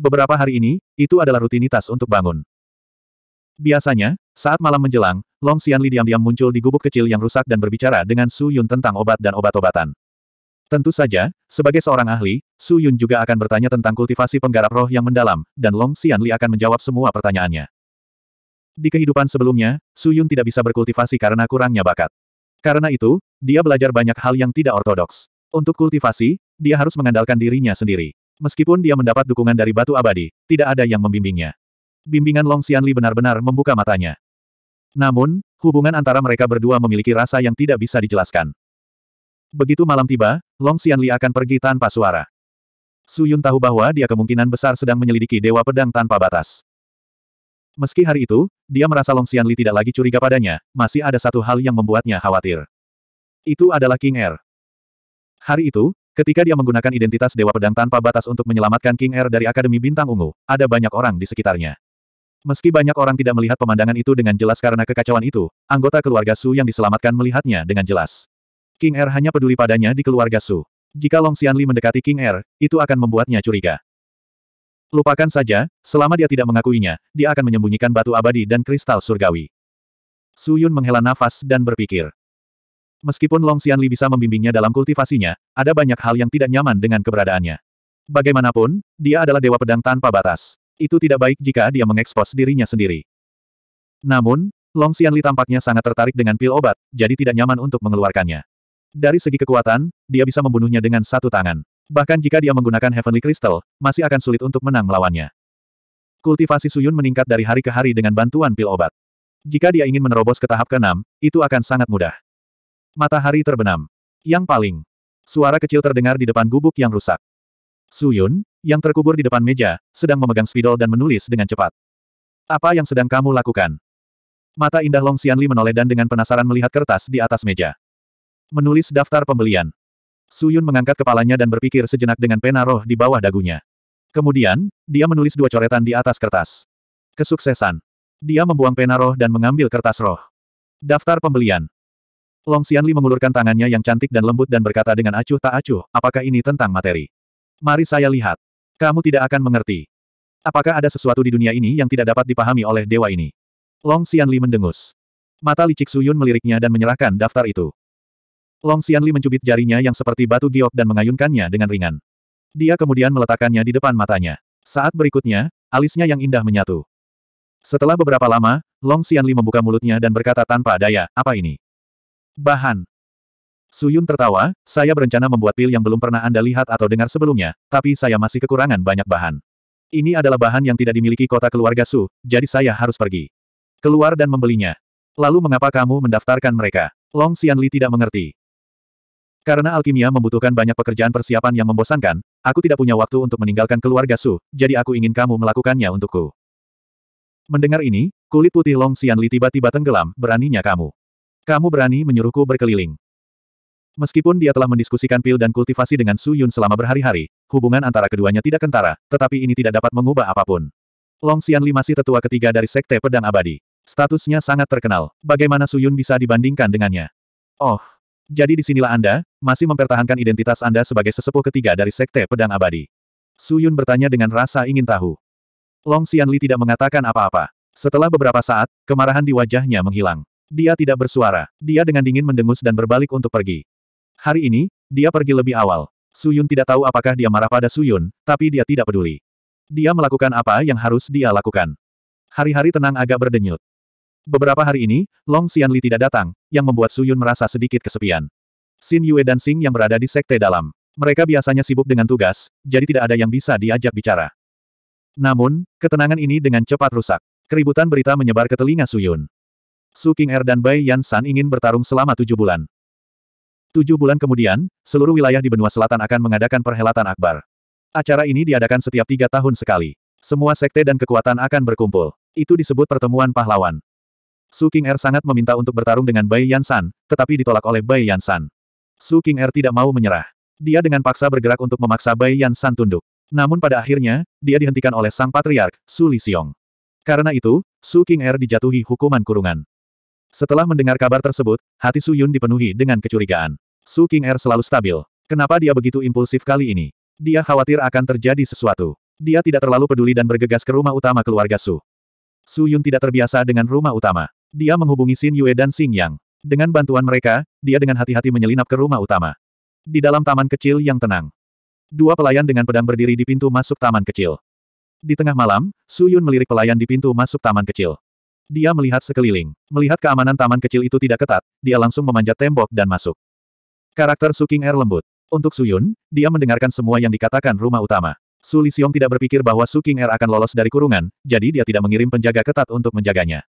Beberapa hari ini, itu adalah rutinitas untuk bangun. Biasanya, saat malam menjelang, Long Xianli diam-diam muncul di gubuk kecil yang rusak dan berbicara dengan Su Yun tentang obat dan obat-obatan. Tentu saja, sebagai seorang ahli, Su Yun juga akan bertanya tentang kultivasi penggarap roh yang mendalam, dan Long Xianli akan menjawab semua pertanyaannya. Di kehidupan sebelumnya, Su Yun tidak bisa berkultivasi karena kurangnya bakat. Karena itu, dia belajar banyak hal yang tidak ortodoks. Untuk kultivasi, dia harus mengandalkan dirinya sendiri. Meskipun dia mendapat dukungan dari batu abadi, tidak ada yang membimbingnya. Bimbingan Long Xianli benar-benar membuka matanya. Namun, hubungan antara mereka berdua memiliki rasa yang tidak bisa dijelaskan. Begitu malam tiba, Long Xianli akan pergi tanpa suara. Su Yun tahu bahwa dia kemungkinan besar sedang menyelidiki Dewa Pedang tanpa batas. Meski hari itu, dia merasa Long Xianli tidak lagi curiga padanya, masih ada satu hal yang membuatnya khawatir. Itu adalah King Er. Hari itu, Ketika dia menggunakan identitas Dewa Pedang tanpa batas untuk menyelamatkan King Air er dari Akademi Bintang Ungu, ada banyak orang di sekitarnya. Meski banyak orang tidak melihat pemandangan itu dengan jelas karena kekacauan itu, anggota keluarga Su yang diselamatkan melihatnya dengan jelas. King Air er hanya peduli padanya di keluarga Su. Jika Long Xianli mendekati King Air, er, itu akan membuatnya curiga. Lupakan saja, selama dia tidak mengakuinya, dia akan menyembunyikan batu abadi dan kristal surgawi. Su Yun menghela nafas dan berpikir. Meskipun Long Xianli bisa membimbingnya dalam kultivasinya, ada banyak hal yang tidak nyaman dengan keberadaannya. Bagaimanapun, dia adalah dewa pedang tanpa batas. Itu tidak baik jika dia mengekspos dirinya sendiri. Namun, Long Xianli tampaknya sangat tertarik dengan pil obat, jadi tidak nyaman untuk mengeluarkannya. Dari segi kekuatan, dia bisa membunuhnya dengan satu tangan. Bahkan jika dia menggunakan Heavenly Crystal, masih akan sulit untuk menang melawannya. Kultivasi Suyun meningkat dari hari ke hari dengan bantuan pil obat. Jika dia ingin menerobos ke tahap keenam, itu akan sangat mudah. Matahari terbenam. Yang paling. Suara kecil terdengar di depan gubuk yang rusak. Suyun, yang terkubur di depan meja, sedang memegang spidol dan menulis dengan cepat. Apa yang sedang kamu lakukan? Mata indah Long Xianli menoleh dan dengan penasaran melihat kertas di atas meja. Menulis daftar pembelian. Suyun mengangkat kepalanya dan berpikir sejenak dengan pena roh di bawah dagunya. Kemudian, dia menulis dua coretan di atas kertas. Kesuksesan. Dia membuang pena roh dan mengambil kertas roh. Daftar pembelian. Long Xianli mengulurkan tangannya yang cantik dan lembut dan berkata dengan acuh tak acuh, apakah ini tentang materi? Mari saya lihat. Kamu tidak akan mengerti. Apakah ada sesuatu di dunia ini yang tidak dapat dipahami oleh dewa ini? Long Xianli mendengus. Mata licik Suyun meliriknya dan menyerahkan daftar itu. Long Xianli mencubit jarinya yang seperti batu giok dan mengayunkannya dengan ringan. Dia kemudian meletakkannya di depan matanya. Saat berikutnya, alisnya yang indah menyatu. Setelah beberapa lama, Long Xianli membuka mulutnya dan berkata tanpa daya, apa ini? Bahan. Suyun tertawa, saya berencana membuat pil yang belum pernah Anda lihat atau dengar sebelumnya, tapi saya masih kekurangan banyak bahan. Ini adalah bahan yang tidak dimiliki kota keluarga Su, jadi saya harus pergi. Keluar dan membelinya. Lalu mengapa kamu mendaftarkan mereka? Long Xianli tidak mengerti. Karena alkimia membutuhkan banyak pekerjaan persiapan yang membosankan, aku tidak punya waktu untuk meninggalkan keluarga Su, jadi aku ingin kamu melakukannya untukku. Mendengar ini, kulit putih Long Xianli tiba-tiba tenggelam, beraninya kamu. Kamu berani menyuruhku berkeliling. Meskipun dia telah mendiskusikan pil dan kultivasi dengan Su Yun selama berhari-hari, hubungan antara keduanya tidak kentara, tetapi ini tidak dapat mengubah apapun. Long Xianli masih tetua ketiga dari Sekte Pedang Abadi. Statusnya sangat terkenal. Bagaimana Su Yun bisa dibandingkan dengannya? Oh, jadi disinilah Anda, masih mempertahankan identitas Anda sebagai sesepuh ketiga dari Sekte Pedang Abadi. Su Yun bertanya dengan rasa ingin tahu. Long Xianli tidak mengatakan apa-apa. Setelah beberapa saat, kemarahan di wajahnya menghilang. Dia tidak bersuara. Dia dengan dingin mendengus dan berbalik untuk pergi. Hari ini, dia pergi lebih awal. Suyun tidak tahu apakah dia marah pada Suyun, tapi dia tidak peduli. Dia melakukan apa yang harus dia lakukan. Hari-hari tenang agak berdenyut. Beberapa hari ini, Long Xianli tidak datang, yang membuat Suyun merasa sedikit kesepian. Xin Yue dan Xing yang berada di sekte dalam. Mereka biasanya sibuk dengan tugas, jadi tidak ada yang bisa diajak bicara. Namun, ketenangan ini dengan cepat rusak. Keributan berita menyebar ke telinga Suyun. Su King Er dan Bai Yan San ingin bertarung selama tujuh bulan. Tujuh bulan kemudian, seluruh wilayah di benua selatan akan mengadakan perhelatan akbar. Acara ini diadakan setiap tiga tahun sekali. Semua sekte dan kekuatan akan berkumpul. Itu disebut pertemuan pahlawan. Su King Er sangat meminta untuk bertarung dengan Bai Yan San, tetapi ditolak oleh Bai San. Su King Er tidak mau menyerah. Dia dengan paksa bergerak untuk memaksa Bai Yan San tunduk. Namun pada akhirnya, dia dihentikan oleh sang patriark, Su Li Xiong. Karena itu, Su King Er dijatuhi hukuman kurungan. Setelah mendengar kabar tersebut, hati Su Yun dipenuhi dengan kecurigaan. Su King Er selalu stabil. Kenapa dia begitu impulsif kali ini? Dia khawatir akan terjadi sesuatu. Dia tidak terlalu peduli dan bergegas ke rumah utama keluarga Su. Su Yun tidak terbiasa dengan rumah utama. Dia menghubungi Xin Yue dan Xing Yang. Dengan bantuan mereka, dia dengan hati-hati menyelinap ke rumah utama. Di dalam taman kecil yang tenang. Dua pelayan dengan pedang berdiri di pintu masuk taman kecil. Di tengah malam, Su Yun melirik pelayan di pintu masuk taman kecil. Dia melihat sekeliling. Melihat keamanan taman kecil itu tidak ketat, dia langsung memanjat tembok dan masuk. Karakter Suking Air er lembut. Untuk Suyun, dia mendengarkan semua yang dikatakan rumah utama. Su Lisiong tidak berpikir bahwa Suking Air er akan lolos dari kurungan, jadi dia tidak mengirim penjaga ketat untuk menjaganya.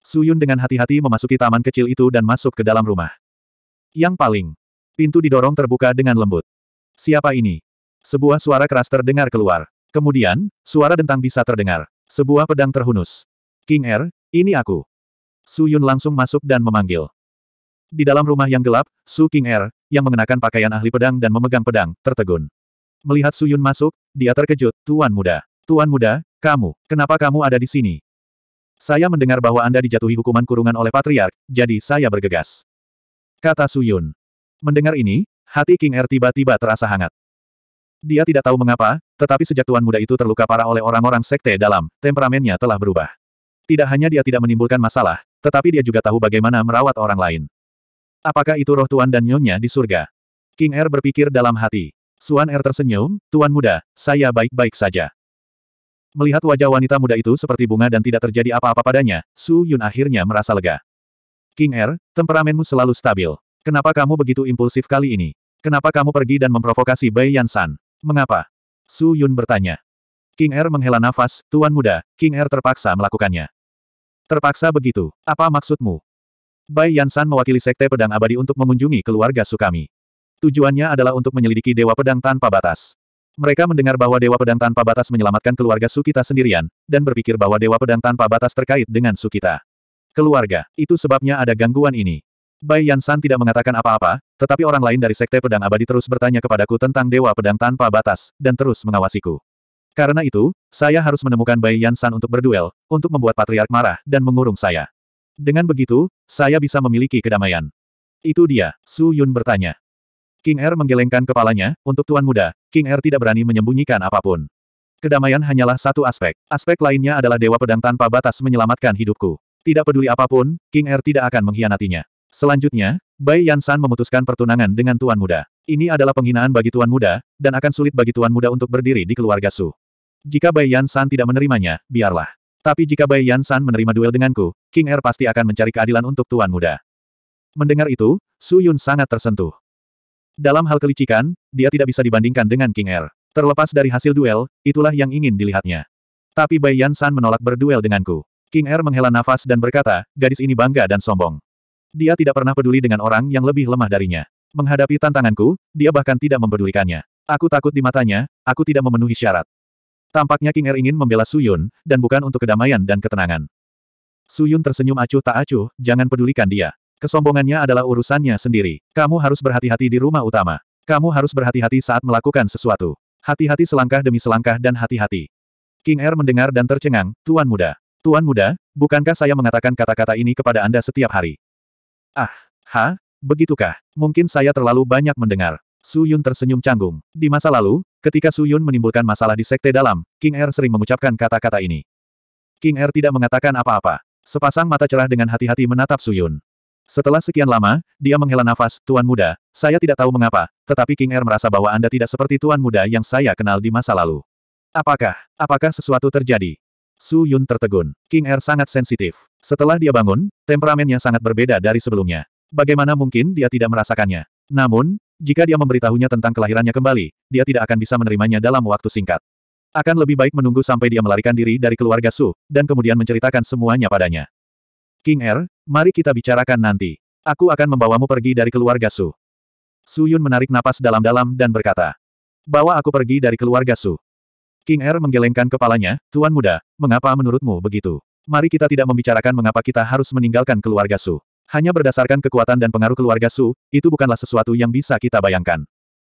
Suyun dengan hati-hati memasuki taman kecil itu dan masuk ke dalam rumah. Yang paling, pintu didorong terbuka dengan lembut. Siapa ini? Sebuah suara keras terdengar keluar. Kemudian, suara dentang bisa terdengar. Sebuah pedang terhunus. King Er, ini aku. Su Yun langsung masuk dan memanggil. Di dalam rumah yang gelap, Su King Er, yang mengenakan pakaian ahli pedang dan memegang pedang, tertegun. Melihat Su Yun masuk, dia terkejut, Tuan Muda. Tuan Muda, kamu, kenapa kamu ada di sini? Saya mendengar bahwa Anda dijatuhi hukuman kurungan oleh Patriark, jadi saya bergegas. Kata Su Yun. Mendengar ini, hati King Er tiba-tiba terasa hangat. Dia tidak tahu mengapa, tetapi sejak Tuan Muda itu terluka parah oleh orang-orang sekte dalam, temperamennya telah berubah. Tidak hanya dia tidak menimbulkan masalah, tetapi dia juga tahu bagaimana merawat orang lain. Apakah itu roh Tuan dan Nyonya di surga? King Er berpikir dalam hati. Suan Er tersenyum, Tuan muda, saya baik-baik saja. Melihat wajah wanita muda itu seperti bunga dan tidak terjadi apa-apa padanya, Su Yun akhirnya merasa lega. King Er, temperamenmu selalu stabil. Kenapa kamu begitu impulsif kali ini? Kenapa kamu pergi dan memprovokasi Bai Yan San? Mengapa? Su Yun bertanya. King Er menghela nafas, Tuan muda, King Er terpaksa melakukannya. Terpaksa begitu. Apa maksudmu? Bai Yansan mewakili Sekte Pedang Abadi untuk mengunjungi keluarga Sukami. Tujuannya adalah untuk menyelidiki Dewa Pedang Tanpa Batas. Mereka mendengar bahwa Dewa Pedang Tanpa Batas menyelamatkan keluarga Sukita sendirian, dan berpikir bahwa Dewa Pedang Tanpa Batas terkait dengan Sukita. Keluarga, itu sebabnya ada gangguan ini. Bai Yansan tidak mengatakan apa-apa, tetapi orang lain dari Sekte Pedang Abadi terus bertanya kepadaku tentang Dewa Pedang Tanpa Batas, dan terus mengawasiku. Karena itu, saya harus menemukan Bai Yan San untuk berduel, untuk membuat Patriark marah dan mengurung saya. Dengan begitu, saya bisa memiliki kedamaian. Itu dia, Su Yun bertanya. King Er menggelengkan kepalanya, untuk Tuan Muda, King Er tidak berani menyembunyikan apapun. Kedamaian hanyalah satu aspek. Aspek lainnya adalah Dewa Pedang tanpa batas menyelamatkan hidupku. Tidak peduli apapun, King Er tidak akan mengkhianatinya. Selanjutnya, Bai Yansan memutuskan pertunangan dengan Tuan Muda. Ini adalah penghinaan bagi Tuan Muda, dan akan sulit bagi Tuan Muda untuk berdiri di keluarga Su. Jika Bai Yan San tidak menerimanya, biarlah. Tapi jika Bai Yan San menerima duel denganku, King Er pasti akan mencari keadilan untuk Tuan Muda. Mendengar itu, Su Yun sangat tersentuh. Dalam hal kelicikan, dia tidak bisa dibandingkan dengan King Er. Terlepas dari hasil duel, itulah yang ingin dilihatnya. Tapi Bai Yan San menolak berduel denganku. King Er menghela nafas dan berkata, gadis ini bangga dan sombong. Dia tidak pernah peduli dengan orang yang lebih lemah darinya. Menghadapi tantanganku, dia bahkan tidak mempedulikannya. Aku takut di matanya, aku tidak memenuhi syarat. Tampaknya King Er ingin membela Suyun, dan bukan untuk kedamaian dan ketenangan. Suyun tersenyum acuh tak acuh, jangan pedulikan dia. Kesombongannya adalah urusannya sendiri. Kamu harus berhati-hati di rumah utama. Kamu harus berhati-hati saat melakukan sesuatu. Hati-hati selangkah demi selangkah dan hati-hati. King Er mendengar dan tercengang, Tuan Muda. Tuan Muda, bukankah saya mengatakan kata-kata ini kepada Anda setiap hari? Ah, ha, begitukah? Mungkin saya terlalu banyak mendengar. Su Yun tersenyum canggung. Di masa lalu, Ketika Su Yun menimbulkan masalah di sekte dalam, King Er sering mengucapkan kata-kata ini. King Er tidak mengatakan apa-apa. Sepasang mata cerah dengan hati-hati menatap Su Yun. Setelah sekian lama, dia menghela nafas, Tuan Muda, saya tidak tahu mengapa, tetapi King Er merasa bahwa Anda tidak seperti Tuan Muda yang saya kenal di masa lalu. Apakah, apakah sesuatu terjadi? Su Yun tertegun. King Er sangat sensitif. Setelah dia bangun, temperamennya sangat berbeda dari sebelumnya. Bagaimana mungkin dia tidak merasakannya? Namun, jika dia memberitahunya tentang kelahirannya kembali, dia tidak akan bisa menerimanya dalam waktu singkat. Akan lebih baik menunggu sampai dia melarikan diri dari keluarga Su, dan kemudian menceritakan semuanya padanya. King Er, mari kita bicarakan nanti. Aku akan membawamu pergi dari keluarga Su. Su Yun menarik napas dalam-dalam dan berkata. Bawa aku pergi dari keluarga Su. King Er menggelengkan kepalanya, Tuan Muda, mengapa menurutmu begitu? Mari kita tidak membicarakan mengapa kita harus meninggalkan keluarga Su. Hanya berdasarkan kekuatan dan pengaruh keluarga Su, itu bukanlah sesuatu yang bisa kita bayangkan.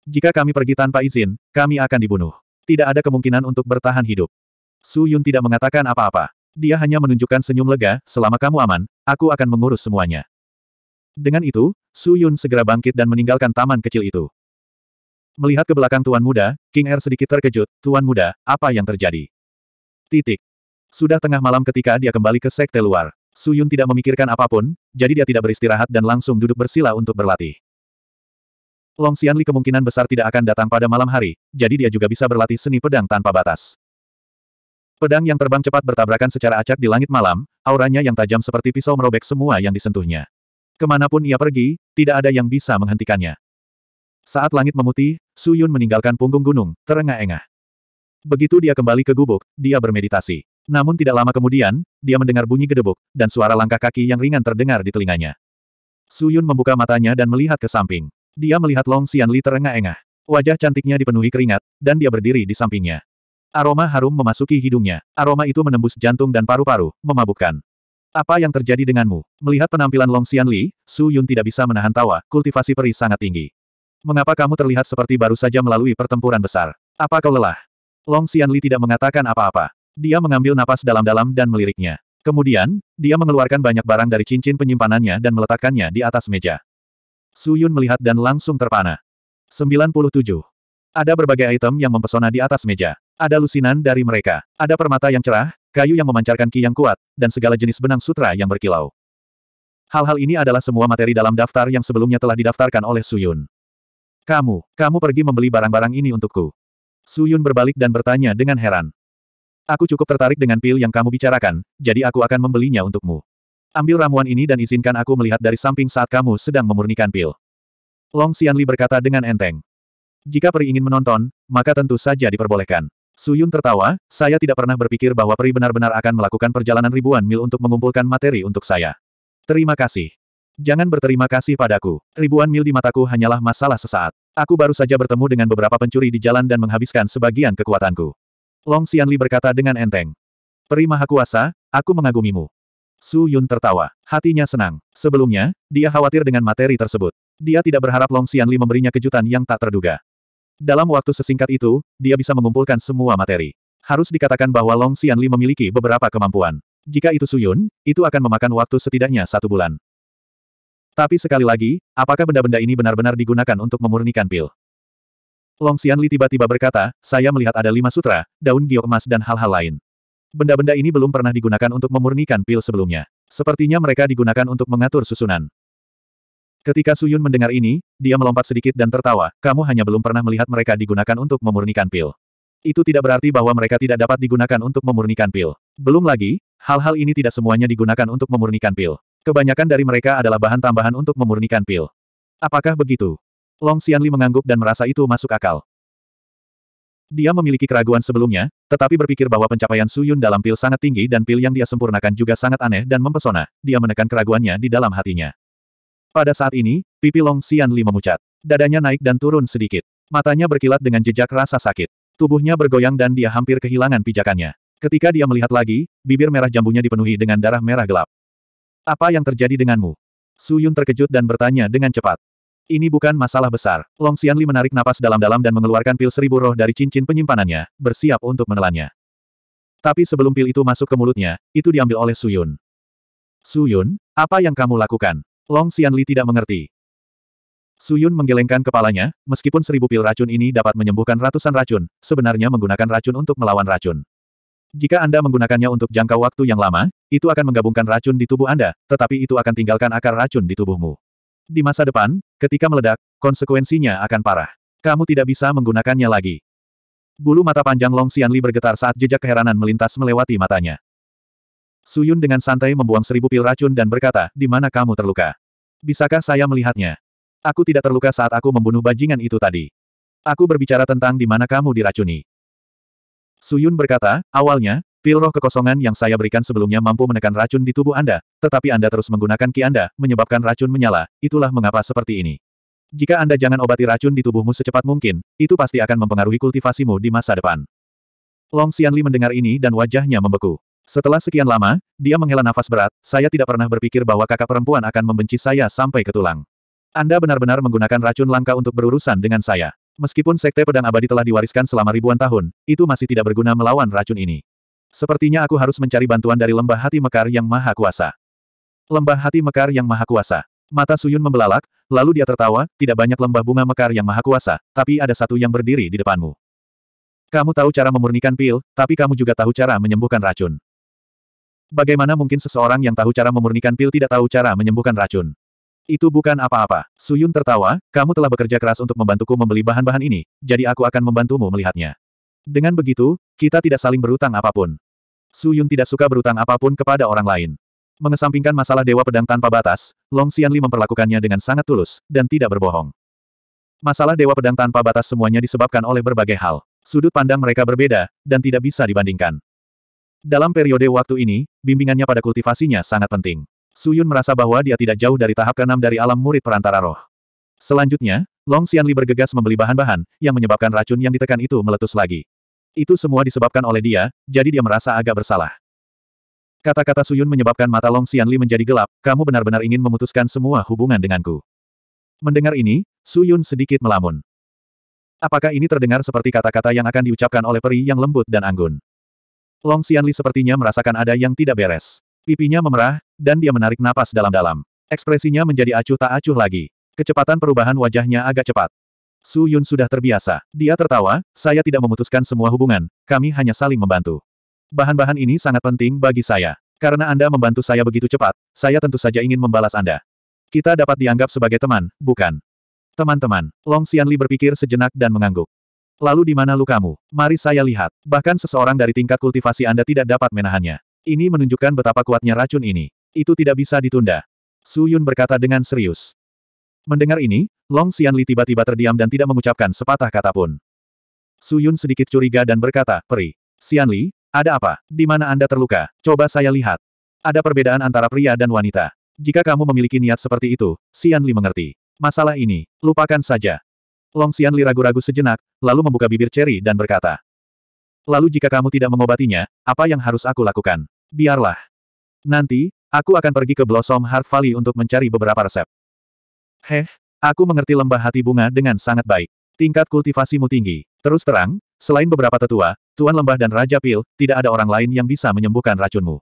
Jika kami pergi tanpa izin, kami akan dibunuh. Tidak ada kemungkinan untuk bertahan hidup. Su Yun tidak mengatakan apa-apa. Dia hanya menunjukkan senyum lega, selama kamu aman, aku akan mengurus semuanya. Dengan itu, Su Yun segera bangkit dan meninggalkan taman kecil itu. Melihat ke belakang Tuan Muda, King Er sedikit terkejut, Tuan Muda, apa yang terjadi? Titik. Sudah tengah malam ketika dia kembali ke sekte luar. Su Yun tidak memikirkan apapun, jadi dia tidak beristirahat dan langsung duduk bersila untuk berlatih. Long Xianli kemungkinan besar tidak akan datang pada malam hari, jadi dia juga bisa berlatih seni pedang tanpa batas. Pedang yang terbang cepat bertabrakan secara acak di langit malam, auranya yang tajam seperti pisau merobek semua yang disentuhnya. Kemanapun ia pergi, tidak ada yang bisa menghentikannya. Saat langit memutih, Su Yun meninggalkan punggung gunung, terengah-engah. Begitu dia kembali ke gubuk, dia bermeditasi. Namun tidak lama kemudian, dia mendengar bunyi gedebuk, dan suara langkah kaki yang ringan terdengar di telinganya. Suyun membuka matanya dan melihat ke samping. Dia melihat Long Xianli terengah-engah. Wajah cantiknya dipenuhi keringat, dan dia berdiri di sampingnya. Aroma harum memasuki hidungnya. Aroma itu menembus jantung dan paru-paru, memabukkan. Apa yang terjadi denganmu? Melihat penampilan Long Xianli, Su Yun tidak bisa menahan tawa, kultivasi peri sangat tinggi. Mengapa kamu terlihat seperti baru saja melalui pertempuran besar? Apa kau lelah? Long Xianli tidak mengatakan apa-apa. Dia mengambil napas dalam-dalam dan meliriknya. Kemudian, dia mengeluarkan banyak barang dari cincin penyimpanannya dan meletakkannya di atas meja. Su Yun melihat dan langsung terpana. 97. Ada berbagai item yang mempesona di atas meja. Ada lusinan dari mereka. Ada permata yang cerah, kayu yang memancarkan ki yang kuat, dan segala jenis benang sutra yang berkilau. Hal-hal ini adalah semua materi dalam daftar yang sebelumnya telah didaftarkan oleh Su Yun. Kamu, kamu pergi membeli barang-barang ini untukku. Su Yun berbalik dan bertanya dengan heran. Aku cukup tertarik dengan pil yang kamu bicarakan, jadi aku akan membelinya untukmu. Ambil ramuan ini dan izinkan aku melihat dari samping saat kamu sedang memurnikan pil. Long Xianli berkata dengan enteng. Jika peri ingin menonton, maka tentu saja diperbolehkan. Su Yun tertawa, saya tidak pernah berpikir bahwa peri benar-benar akan melakukan perjalanan ribuan mil untuk mengumpulkan materi untuk saya. Terima kasih. Jangan berterima kasih padaku. Ribuan mil di mataku hanyalah masalah sesaat. Aku baru saja bertemu dengan beberapa pencuri di jalan dan menghabiskan sebagian kekuatanku. Long Xianli berkata dengan enteng. Peri Maha Kuasa, aku mengagumimu. Su Yun tertawa. Hatinya senang. Sebelumnya, dia khawatir dengan materi tersebut. Dia tidak berharap Long Xianli memberinya kejutan yang tak terduga. Dalam waktu sesingkat itu, dia bisa mengumpulkan semua materi. Harus dikatakan bahwa Long Xianli memiliki beberapa kemampuan. Jika itu Su Yun, itu akan memakan waktu setidaknya satu bulan. Tapi sekali lagi, apakah benda-benda ini benar-benar digunakan untuk memurnikan pil? Long Xianli tiba-tiba berkata, saya melihat ada lima sutra, daun giok emas dan hal-hal lain. Benda-benda ini belum pernah digunakan untuk memurnikan pil sebelumnya. Sepertinya mereka digunakan untuk mengatur susunan. Ketika Suyun mendengar ini, dia melompat sedikit dan tertawa, kamu hanya belum pernah melihat mereka digunakan untuk memurnikan pil. Itu tidak berarti bahwa mereka tidak dapat digunakan untuk memurnikan pil. Belum lagi, hal-hal ini tidak semuanya digunakan untuk memurnikan pil. Kebanyakan dari mereka adalah bahan tambahan untuk memurnikan pil. Apakah begitu? Long Xianli mengangguk dan merasa itu masuk akal. Dia memiliki keraguan sebelumnya, tetapi berpikir bahwa pencapaian Su Yun dalam pil sangat tinggi dan pil yang dia sempurnakan juga sangat aneh dan mempesona, dia menekan keraguannya di dalam hatinya. Pada saat ini, pipi Long Xianli memucat. Dadanya naik dan turun sedikit. Matanya berkilat dengan jejak rasa sakit. Tubuhnya bergoyang dan dia hampir kehilangan pijakannya. Ketika dia melihat lagi, bibir merah jambunya dipenuhi dengan darah merah gelap. Apa yang terjadi denganmu? Su Yun terkejut dan bertanya dengan cepat. Ini bukan masalah besar. Long Xianli menarik napas dalam-dalam dan mengeluarkan pil seribu roh dari cincin penyimpanannya, bersiap untuk menelannya. Tapi sebelum pil itu masuk ke mulutnya, itu diambil oleh Su Yun. Su Yun, apa yang kamu lakukan? Long Xianli tidak mengerti. Su Yun menggelengkan kepalanya, meskipun seribu pil racun ini dapat menyembuhkan ratusan racun, sebenarnya menggunakan racun untuk melawan racun. Jika Anda menggunakannya untuk jangka waktu yang lama, itu akan menggabungkan racun di tubuh Anda, tetapi itu akan tinggalkan akar racun di tubuhmu. Di masa depan, ketika meledak, konsekuensinya akan parah. Kamu tidak bisa menggunakannya lagi. Bulu mata panjang Long Xianli bergetar saat jejak keheranan melintas melewati matanya. Suyun dengan santai membuang seribu pil racun dan berkata, di mana kamu terluka? Bisakah saya melihatnya? Aku tidak terluka saat aku membunuh bajingan itu tadi. Aku berbicara tentang di mana kamu diracuni. Suyun berkata, awalnya, pil roh kekosongan yang saya berikan sebelumnya mampu menekan racun di tubuh Anda, tetapi Anda terus menggunakan ki Anda, menyebabkan racun menyala, itulah mengapa seperti ini. Jika Anda jangan obati racun di tubuhmu secepat mungkin, itu pasti akan mempengaruhi kultivasimu di masa depan. Long Xianli mendengar ini dan wajahnya membeku. Setelah sekian lama, dia menghela nafas berat, saya tidak pernah berpikir bahwa kakak perempuan akan membenci saya sampai ke tulang. Anda benar-benar menggunakan racun langka untuk berurusan dengan saya. Meskipun Sekte Pedang Abadi telah diwariskan selama ribuan tahun, itu masih tidak berguna melawan racun ini. Sepertinya aku harus mencari bantuan dari lembah hati mekar yang maha kuasa. Lembah hati mekar yang maha kuasa. Mata Suyun membelalak, lalu dia tertawa, tidak banyak lembah bunga mekar yang maha kuasa, tapi ada satu yang berdiri di depanmu. Kamu tahu cara memurnikan pil, tapi kamu juga tahu cara menyembuhkan racun. Bagaimana mungkin seseorang yang tahu cara memurnikan pil tidak tahu cara menyembuhkan racun? Itu bukan apa-apa. Suyun tertawa, kamu telah bekerja keras untuk membantuku membeli bahan-bahan ini, jadi aku akan membantumu melihatnya. Dengan begitu, kita tidak saling berutang apapun. Suyun tidak suka berutang apapun kepada orang lain. Mengesampingkan masalah Dewa Pedang tanpa batas, Long Xianli memperlakukannya dengan sangat tulus, dan tidak berbohong. Masalah Dewa Pedang tanpa batas semuanya disebabkan oleh berbagai hal. Sudut pandang mereka berbeda, dan tidak bisa dibandingkan. Dalam periode waktu ini, bimbingannya pada kultivasinya sangat penting. Suyun merasa bahwa dia tidak jauh dari tahap keenam dari alam murid perantara roh. Selanjutnya, Long Xianli bergegas membeli bahan-bahan, yang menyebabkan racun yang ditekan itu meletus lagi. Itu semua disebabkan oleh dia, jadi dia merasa agak bersalah. Kata-kata Suyun menyebabkan mata Long Xianli menjadi gelap, kamu benar-benar ingin memutuskan semua hubungan denganku. Mendengar ini, Suyun sedikit melamun. Apakah ini terdengar seperti kata-kata yang akan diucapkan oleh peri yang lembut dan anggun? Long Xianli sepertinya merasakan ada yang tidak beres. Pipinya memerah, dan dia menarik napas dalam-dalam. Ekspresinya menjadi acuh tak acuh lagi. Kecepatan perubahan wajahnya agak cepat. Su Yun sudah terbiasa. Dia tertawa, saya tidak memutuskan semua hubungan, kami hanya saling membantu. Bahan-bahan ini sangat penting bagi saya. Karena Anda membantu saya begitu cepat, saya tentu saja ingin membalas Anda. Kita dapat dianggap sebagai teman, bukan? Teman-teman, Long Xianli berpikir sejenak dan mengangguk. Lalu di mana lukamu? Mari saya lihat. Bahkan seseorang dari tingkat kultivasi Anda tidak dapat menahannya. Ini menunjukkan betapa kuatnya racun ini. Itu tidak bisa ditunda. Su Yun berkata dengan serius. Mendengar ini, Long Xianli tiba-tiba terdiam dan tidak mengucapkan sepatah kata pun. Su Yun sedikit curiga dan berkata, Peri, Xianli, ada apa? Di mana Anda terluka? Coba saya lihat. Ada perbedaan antara pria dan wanita. Jika kamu memiliki niat seperti itu, Xianli mengerti. Masalah ini, lupakan saja. Long Xianli ragu-ragu sejenak, lalu membuka bibir ceri dan berkata. Lalu jika kamu tidak mengobatinya, apa yang harus aku lakukan? Biarlah. Nanti, Aku akan pergi ke Blossom Heart Valley untuk mencari beberapa resep. Heh, aku mengerti lembah hati bunga dengan sangat baik. Tingkat kultivasimu tinggi. Terus terang, selain beberapa tetua, Tuan Lembah dan Raja Pil, tidak ada orang lain yang bisa menyembuhkan racunmu.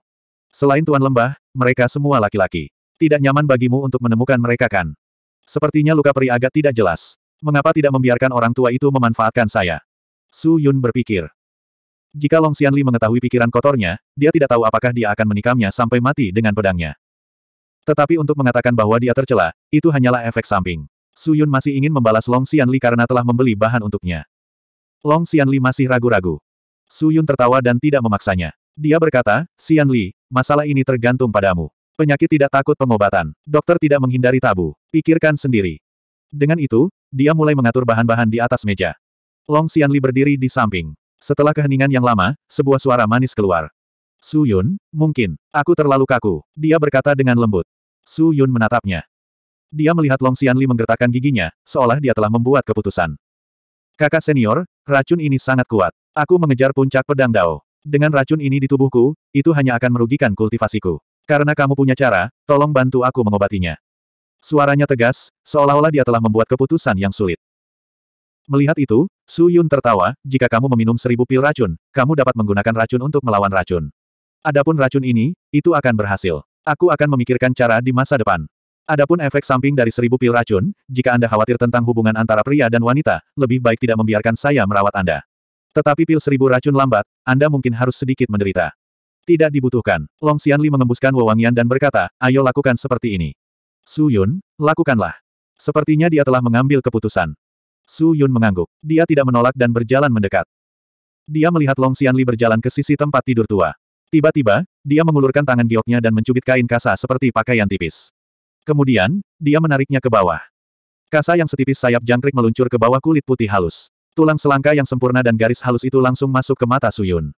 Selain Tuan Lembah, mereka semua laki-laki. Tidak nyaman bagimu untuk menemukan mereka kan? Sepertinya luka peri agak tidak jelas. Mengapa tidak membiarkan orang tua itu memanfaatkan saya? Su Yun berpikir. Jika Long Xianli mengetahui pikiran kotornya, dia tidak tahu apakah dia akan menikamnya sampai mati dengan pedangnya. Tetapi untuk mengatakan bahwa dia tercela, itu hanyalah efek samping. Su Yun masih ingin membalas Long Xianli karena telah membeli bahan untuknya. Long Xianli masih ragu-ragu. Su Yun tertawa dan tidak memaksanya. Dia berkata, Xianli, masalah ini tergantung padamu. Penyakit tidak takut pengobatan. Dokter tidak menghindari tabu. Pikirkan sendiri. Dengan itu, dia mulai mengatur bahan-bahan di atas meja. Long Xianli berdiri di samping. Setelah keheningan yang lama, sebuah suara manis keluar. Su Yun, mungkin. Aku terlalu kaku. Dia berkata dengan lembut. Su Yun menatapnya. Dia melihat Long Xianli menggertakkan giginya, seolah dia telah membuat keputusan. Kakak senior, racun ini sangat kuat. Aku mengejar puncak pedang Dao. Dengan racun ini di tubuhku, itu hanya akan merugikan kultivasiku. Karena kamu punya cara, tolong bantu aku mengobatinya. Suaranya tegas, seolah-olah dia telah membuat keputusan yang sulit. Melihat itu, Su Yun tertawa, jika kamu meminum seribu pil racun, kamu dapat menggunakan racun untuk melawan racun. Adapun racun ini, itu akan berhasil. Aku akan memikirkan cara di masa depan. Adapun efek samping dari seribu pil racun, jika Anda khawatir tentang hubungan antara pria dan wanita, lebih baik tidak membiarkan saya merawat Anda. Tetapi pil seribu racun lambat, Anda mungkin harus sedikit menderita. Tidak dibutuhkan. Long Xianli mengembuskan wewangian dan berkata, ayo lakukan seperti ini. Su Yun, lakukanlah. Sepertinya dia telah mengambil keputusan. Su Yun mengangguk. Dia tidak menolak dan berjalan mendekat. Dia melihat Long Xianli berjalan ke sisi tempat tidur tua. Tiba-tiba, dia mengulurkan tangan gioknya dan mencubit kain kasa seperti pakaian tipis. Kemudian, dia menariknya ke bawah. Kasa yang setipis sayap jangkrik meluncur ke bawah kulit putih halus. Tulang selangka yang sempurna dan garis halus itu langsung masuk ke mata Su Yun.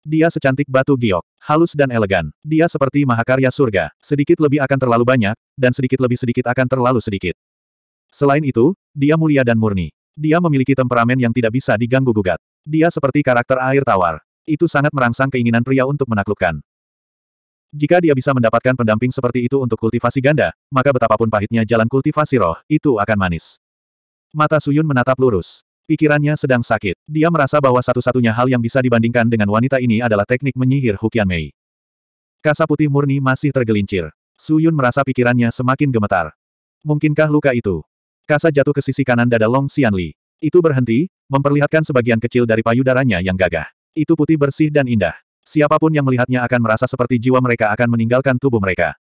Dia secantik batu giok, halus dan elegan. Dia seperti mahakarya surga, sedikit lebih akan terlalu banyak, dan sedikit lebih sedikit akan terlalu sedikit. Selain itu, dia mulia dan murni. Dia memiliki temperamen yang tidak bisa diganggu-gugat. Dia seperti karakter air tawar. Itu sangat merangsang keinginan pria untuk menaklukkan. Jika dia bisa mendapatkan pendamping seperti itu untuk kultivasi ganda, maka betapapun pahitnya jalan kultivasi roh, itu akan manis. Mata Suyun menatap lurus. Pikirannya sedang sakit. Dia merasa bahwa satu-satunya hal yang bisa dibandingkan dengan wanita ini adalah teknik menyihir Hukian Mei. Kasa putih murni masih tergelincir. Suyun merasa pikirannya semakin gemetar. Mungkinkah luka itu? Kasa jatuh ke sisi kanan dada Long Xianli. Itu berhenti, memperlihatkan sebagian kecil dari payudaranya yang gagah. Itu putih bersih dan indah. Siapapun yang melihatnya akan merasa seperti jiwa mereka akan meninggalkan tubuh mereka.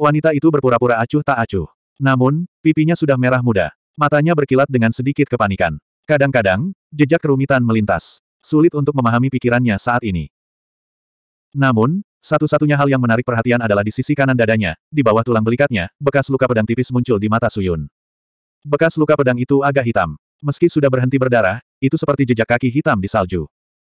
Wanita itu berpura-pura acuh tak acuh. Namun, pipinya sudah merah muda. Matanya berkilat dengan sedikit kepanikan. Kadang-kadang, jejak kerumitan melintas. Sulit untuk memahami pikirannya saat ini. Namun, satu-satunya hal yang menarik perhatian adalah di sisi kanan dadanya, di bawah tulang belikatnya, bekas luka pedang tipis muncul di mata Suyun. Bekas luka pedang itu agak hitam. Meski sudah berhenti berdarah, itu seperti jejak kaki hitam di salju.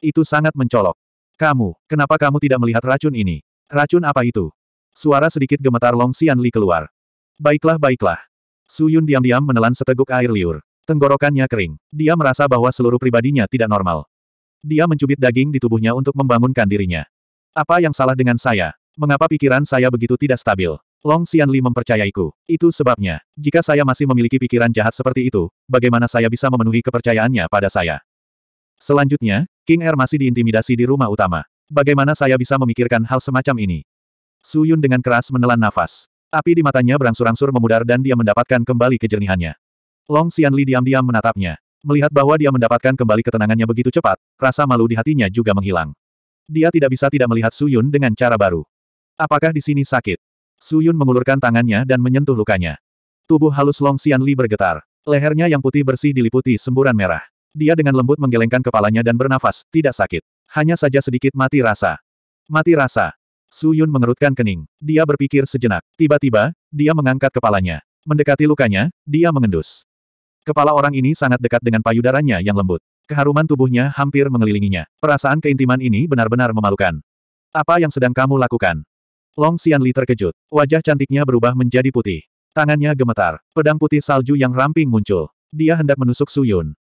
Itu sangat mencolok. Kamu, kenapa kamu tidak melihat racun ini? Racun apa itu? Suara sedikit gemetar Long Xian Li keluar. Baiklah baiklah. Su Yun diam-diam menelan seteguk air liur. Tenggorokannya kering. Dia merasa bahwa seluruh pribadinya tidak normal. Dia mencubit daging di tubuhnya untuk membangunkan dirinya. Apa yang salah dengan saya? Mengapa pikiran saya begitu tidak stabil? Long Xianli mempercayaiku. Itu sebabnya, jika saya masih memiliki pikiran jahat seperti itu, bagaimana saya bisa memenuhi kepercayaannya pada saya? Selanjutnya, King Er masih diintimidasi di rumah utama. Bagaimana saya bisa memikirkan hal semacam ini? Su Yun dengan keras menelan nafas. Api di matanya berangsur-angsur memudar dan dia mendapatkan kembali kejernihannya. Long Xianli diam-diam menatapnya. Melihat bahwa dia mendapatkan kembali ketenangannya begitu cepat, rasa malu di hatinya juga menghilang. Dia tidak bisa tidak melihat Su Yun dengan cara baru. Apakah di sini sakit? Su Yun mengulurkan tangannya dan menyentuh lukanya. Tubuh halus Long Xian Li bergetar. Lehernya yang putih bersih diliputi semburan merah. Dia dengan lembut menggelengkan kepalanya dan bernafas, tidak sakit. Hanya saja sedikit mati rasa. Mati rasa. Su Yun mengerutkan kening. Dia berpikir sejenak. Tiba-tiba, dia mengangkat kepalanya. Mendekati lukanya, dia mengendus. Kepala orang ini sangat dekat dengan payudaranya yang lembut. Keharuman tubuhnya hampir mengelilinginya. Perasaan keintiman ini benar-benar memalukan. Apa yang sedang kamu lakukan? Long Xianli terkejut. Wajah cantiknya berubah menjadi putih. Tangannya gemetar. Pedang putih salju yang ramping muncul. Dia hendak menusuk Su Yun.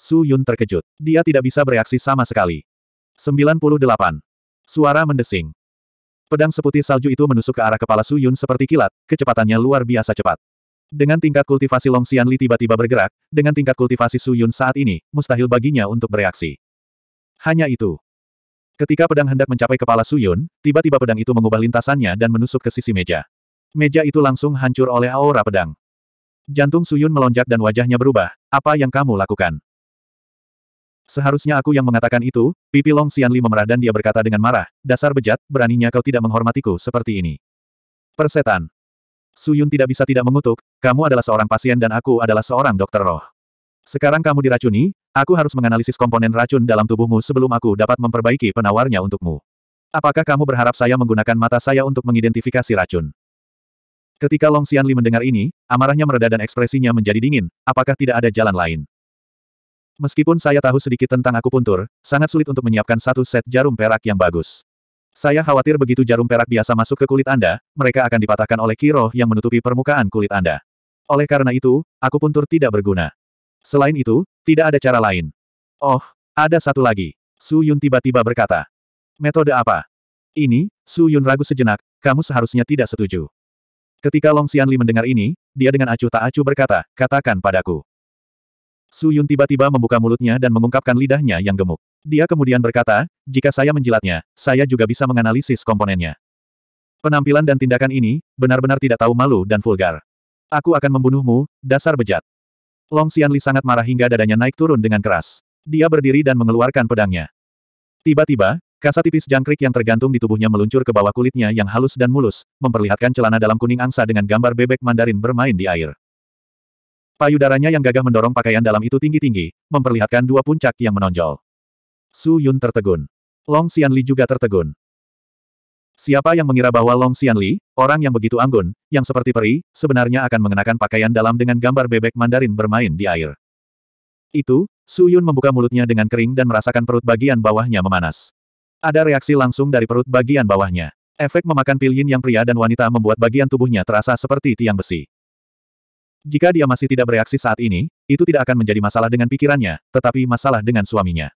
Su Yun terkejut. Dia tidak bisa bereaksi sama sekali. 98. Suara mendesing. Pedang seputih salju itu menusuk ke arah kepala Su Yun seperti kilat, kecepatannya luar biasa cepat. Dengan tingkat kultivasi Long Xianli tiba-tiba bergerak, dengan tingkat kultivasi Su Yun saat ini, mustahil baginya untuk bereaksi. Hanya itu. Ketika pedang hendak mencapai kepala Suyun, tiba-tiba pedang itu mengubah lintasannya dan menusuk ke sisi meja. Meja itu langsung hancur oleh aura pedang. Jantung Suyun melonjak dan wajahnya berubah, apa yang kamu lakukan? Seharusnya aku yang mengatakan itu, pipi Long Xianli memerah dan dia berkata dengan marah, dasar bejat, beraninya kau tidak menghormatiku seperti ini. Persetan. Suyun tidak bisa tidak mengutuk, kamu adalah seorang pasien dan aku adalah seorang dokter roh. Sekarang kamu diracuni, aku harus menganalisis komponen racun dalam tubuhmu sebelum aku dapat memperbaiki penawarnya untukmu. Apakah kamu berharap saya menggunakan mata saya untuk mengidentifikasi racun? Ketika Long Xianli mendengar ini, amarahnya mereda dan ekspresinya menjadi dingin, apakah tidak ada jalan lain? Meskipun saya tahu sedikit tentang aku akupuntur, sangat sulit untuk menyiapkan satu set jarum perak yang bagus. Saya khawatir begitu jarum perak biasa masuk ke kulit Anda, mereka akan dipatahkan oleh kiroh yang menutupi permukaan kulit Anda. Oleh karena itu, aku akupuntur tidak berguna. Selain itu, tidak ada cara lain. Oh, ada satu lagi. Su Yun tiba-tiba berkata. Metode apa? Ini, Su Yun ragu sejenak, kamu seharusnya tidak setuju. Ketika Long Xianli mendengar ini, dia dengan acuh tak acuh berkata, katakan padaku. Su Yun tiba-tiba membuka mulutnya dan mengungkapkan lidahnya yang gemuk. Dia kemudian berkata, jika saya menjilatnya, saya juga bisa menganalisis komponennya. Penampilan dan tindakan ini, benar-benar tidak tahu malu dan vulgar. Aku akan membunuhmu, dasar bejat. Long Xianli sangat marah hingga dadanya naik turun dengan keras. Dia berdiri dan mengeluarkan pedangnya. Tiba-tiba, kasa tipis jangkrik yang tergantung di tubuhnya meluncur ke bawah kulitnya yang halus dan mulus, memperlihatkan celana dalam kuning angsa dengan gambar bebek mandarin bermain di air. Payudaranya yang gagah mendorong pakaian dalam itu tinggi-tinggi, memperlihatkan dua puncak yang menonjol. Su Yun tertegun. Long Xianli juga tertegun. Siapa yang mengira bahwa Long Xianli, orang yang begitu anggun, yang seperti peri, sebenarnya akan mengenakan pakaian dalam dengan gambar bebek Mandarin bermain di air. Itu, Su Yun membuka mulutnya dengan kering dan merasakan perut bagian bawahnya memanas. Ada reaksi langsung dari perut bagian bawahnya. Efek memakan pil yin yang pria dan wanita membuat bagian tubuhnya terasa seperti tiang besi. Jika dia masih tidak bereaksi saat ini, itu tidak akan menjadi masalah dengan pikirannya, tetapi masalah dengan suaminya.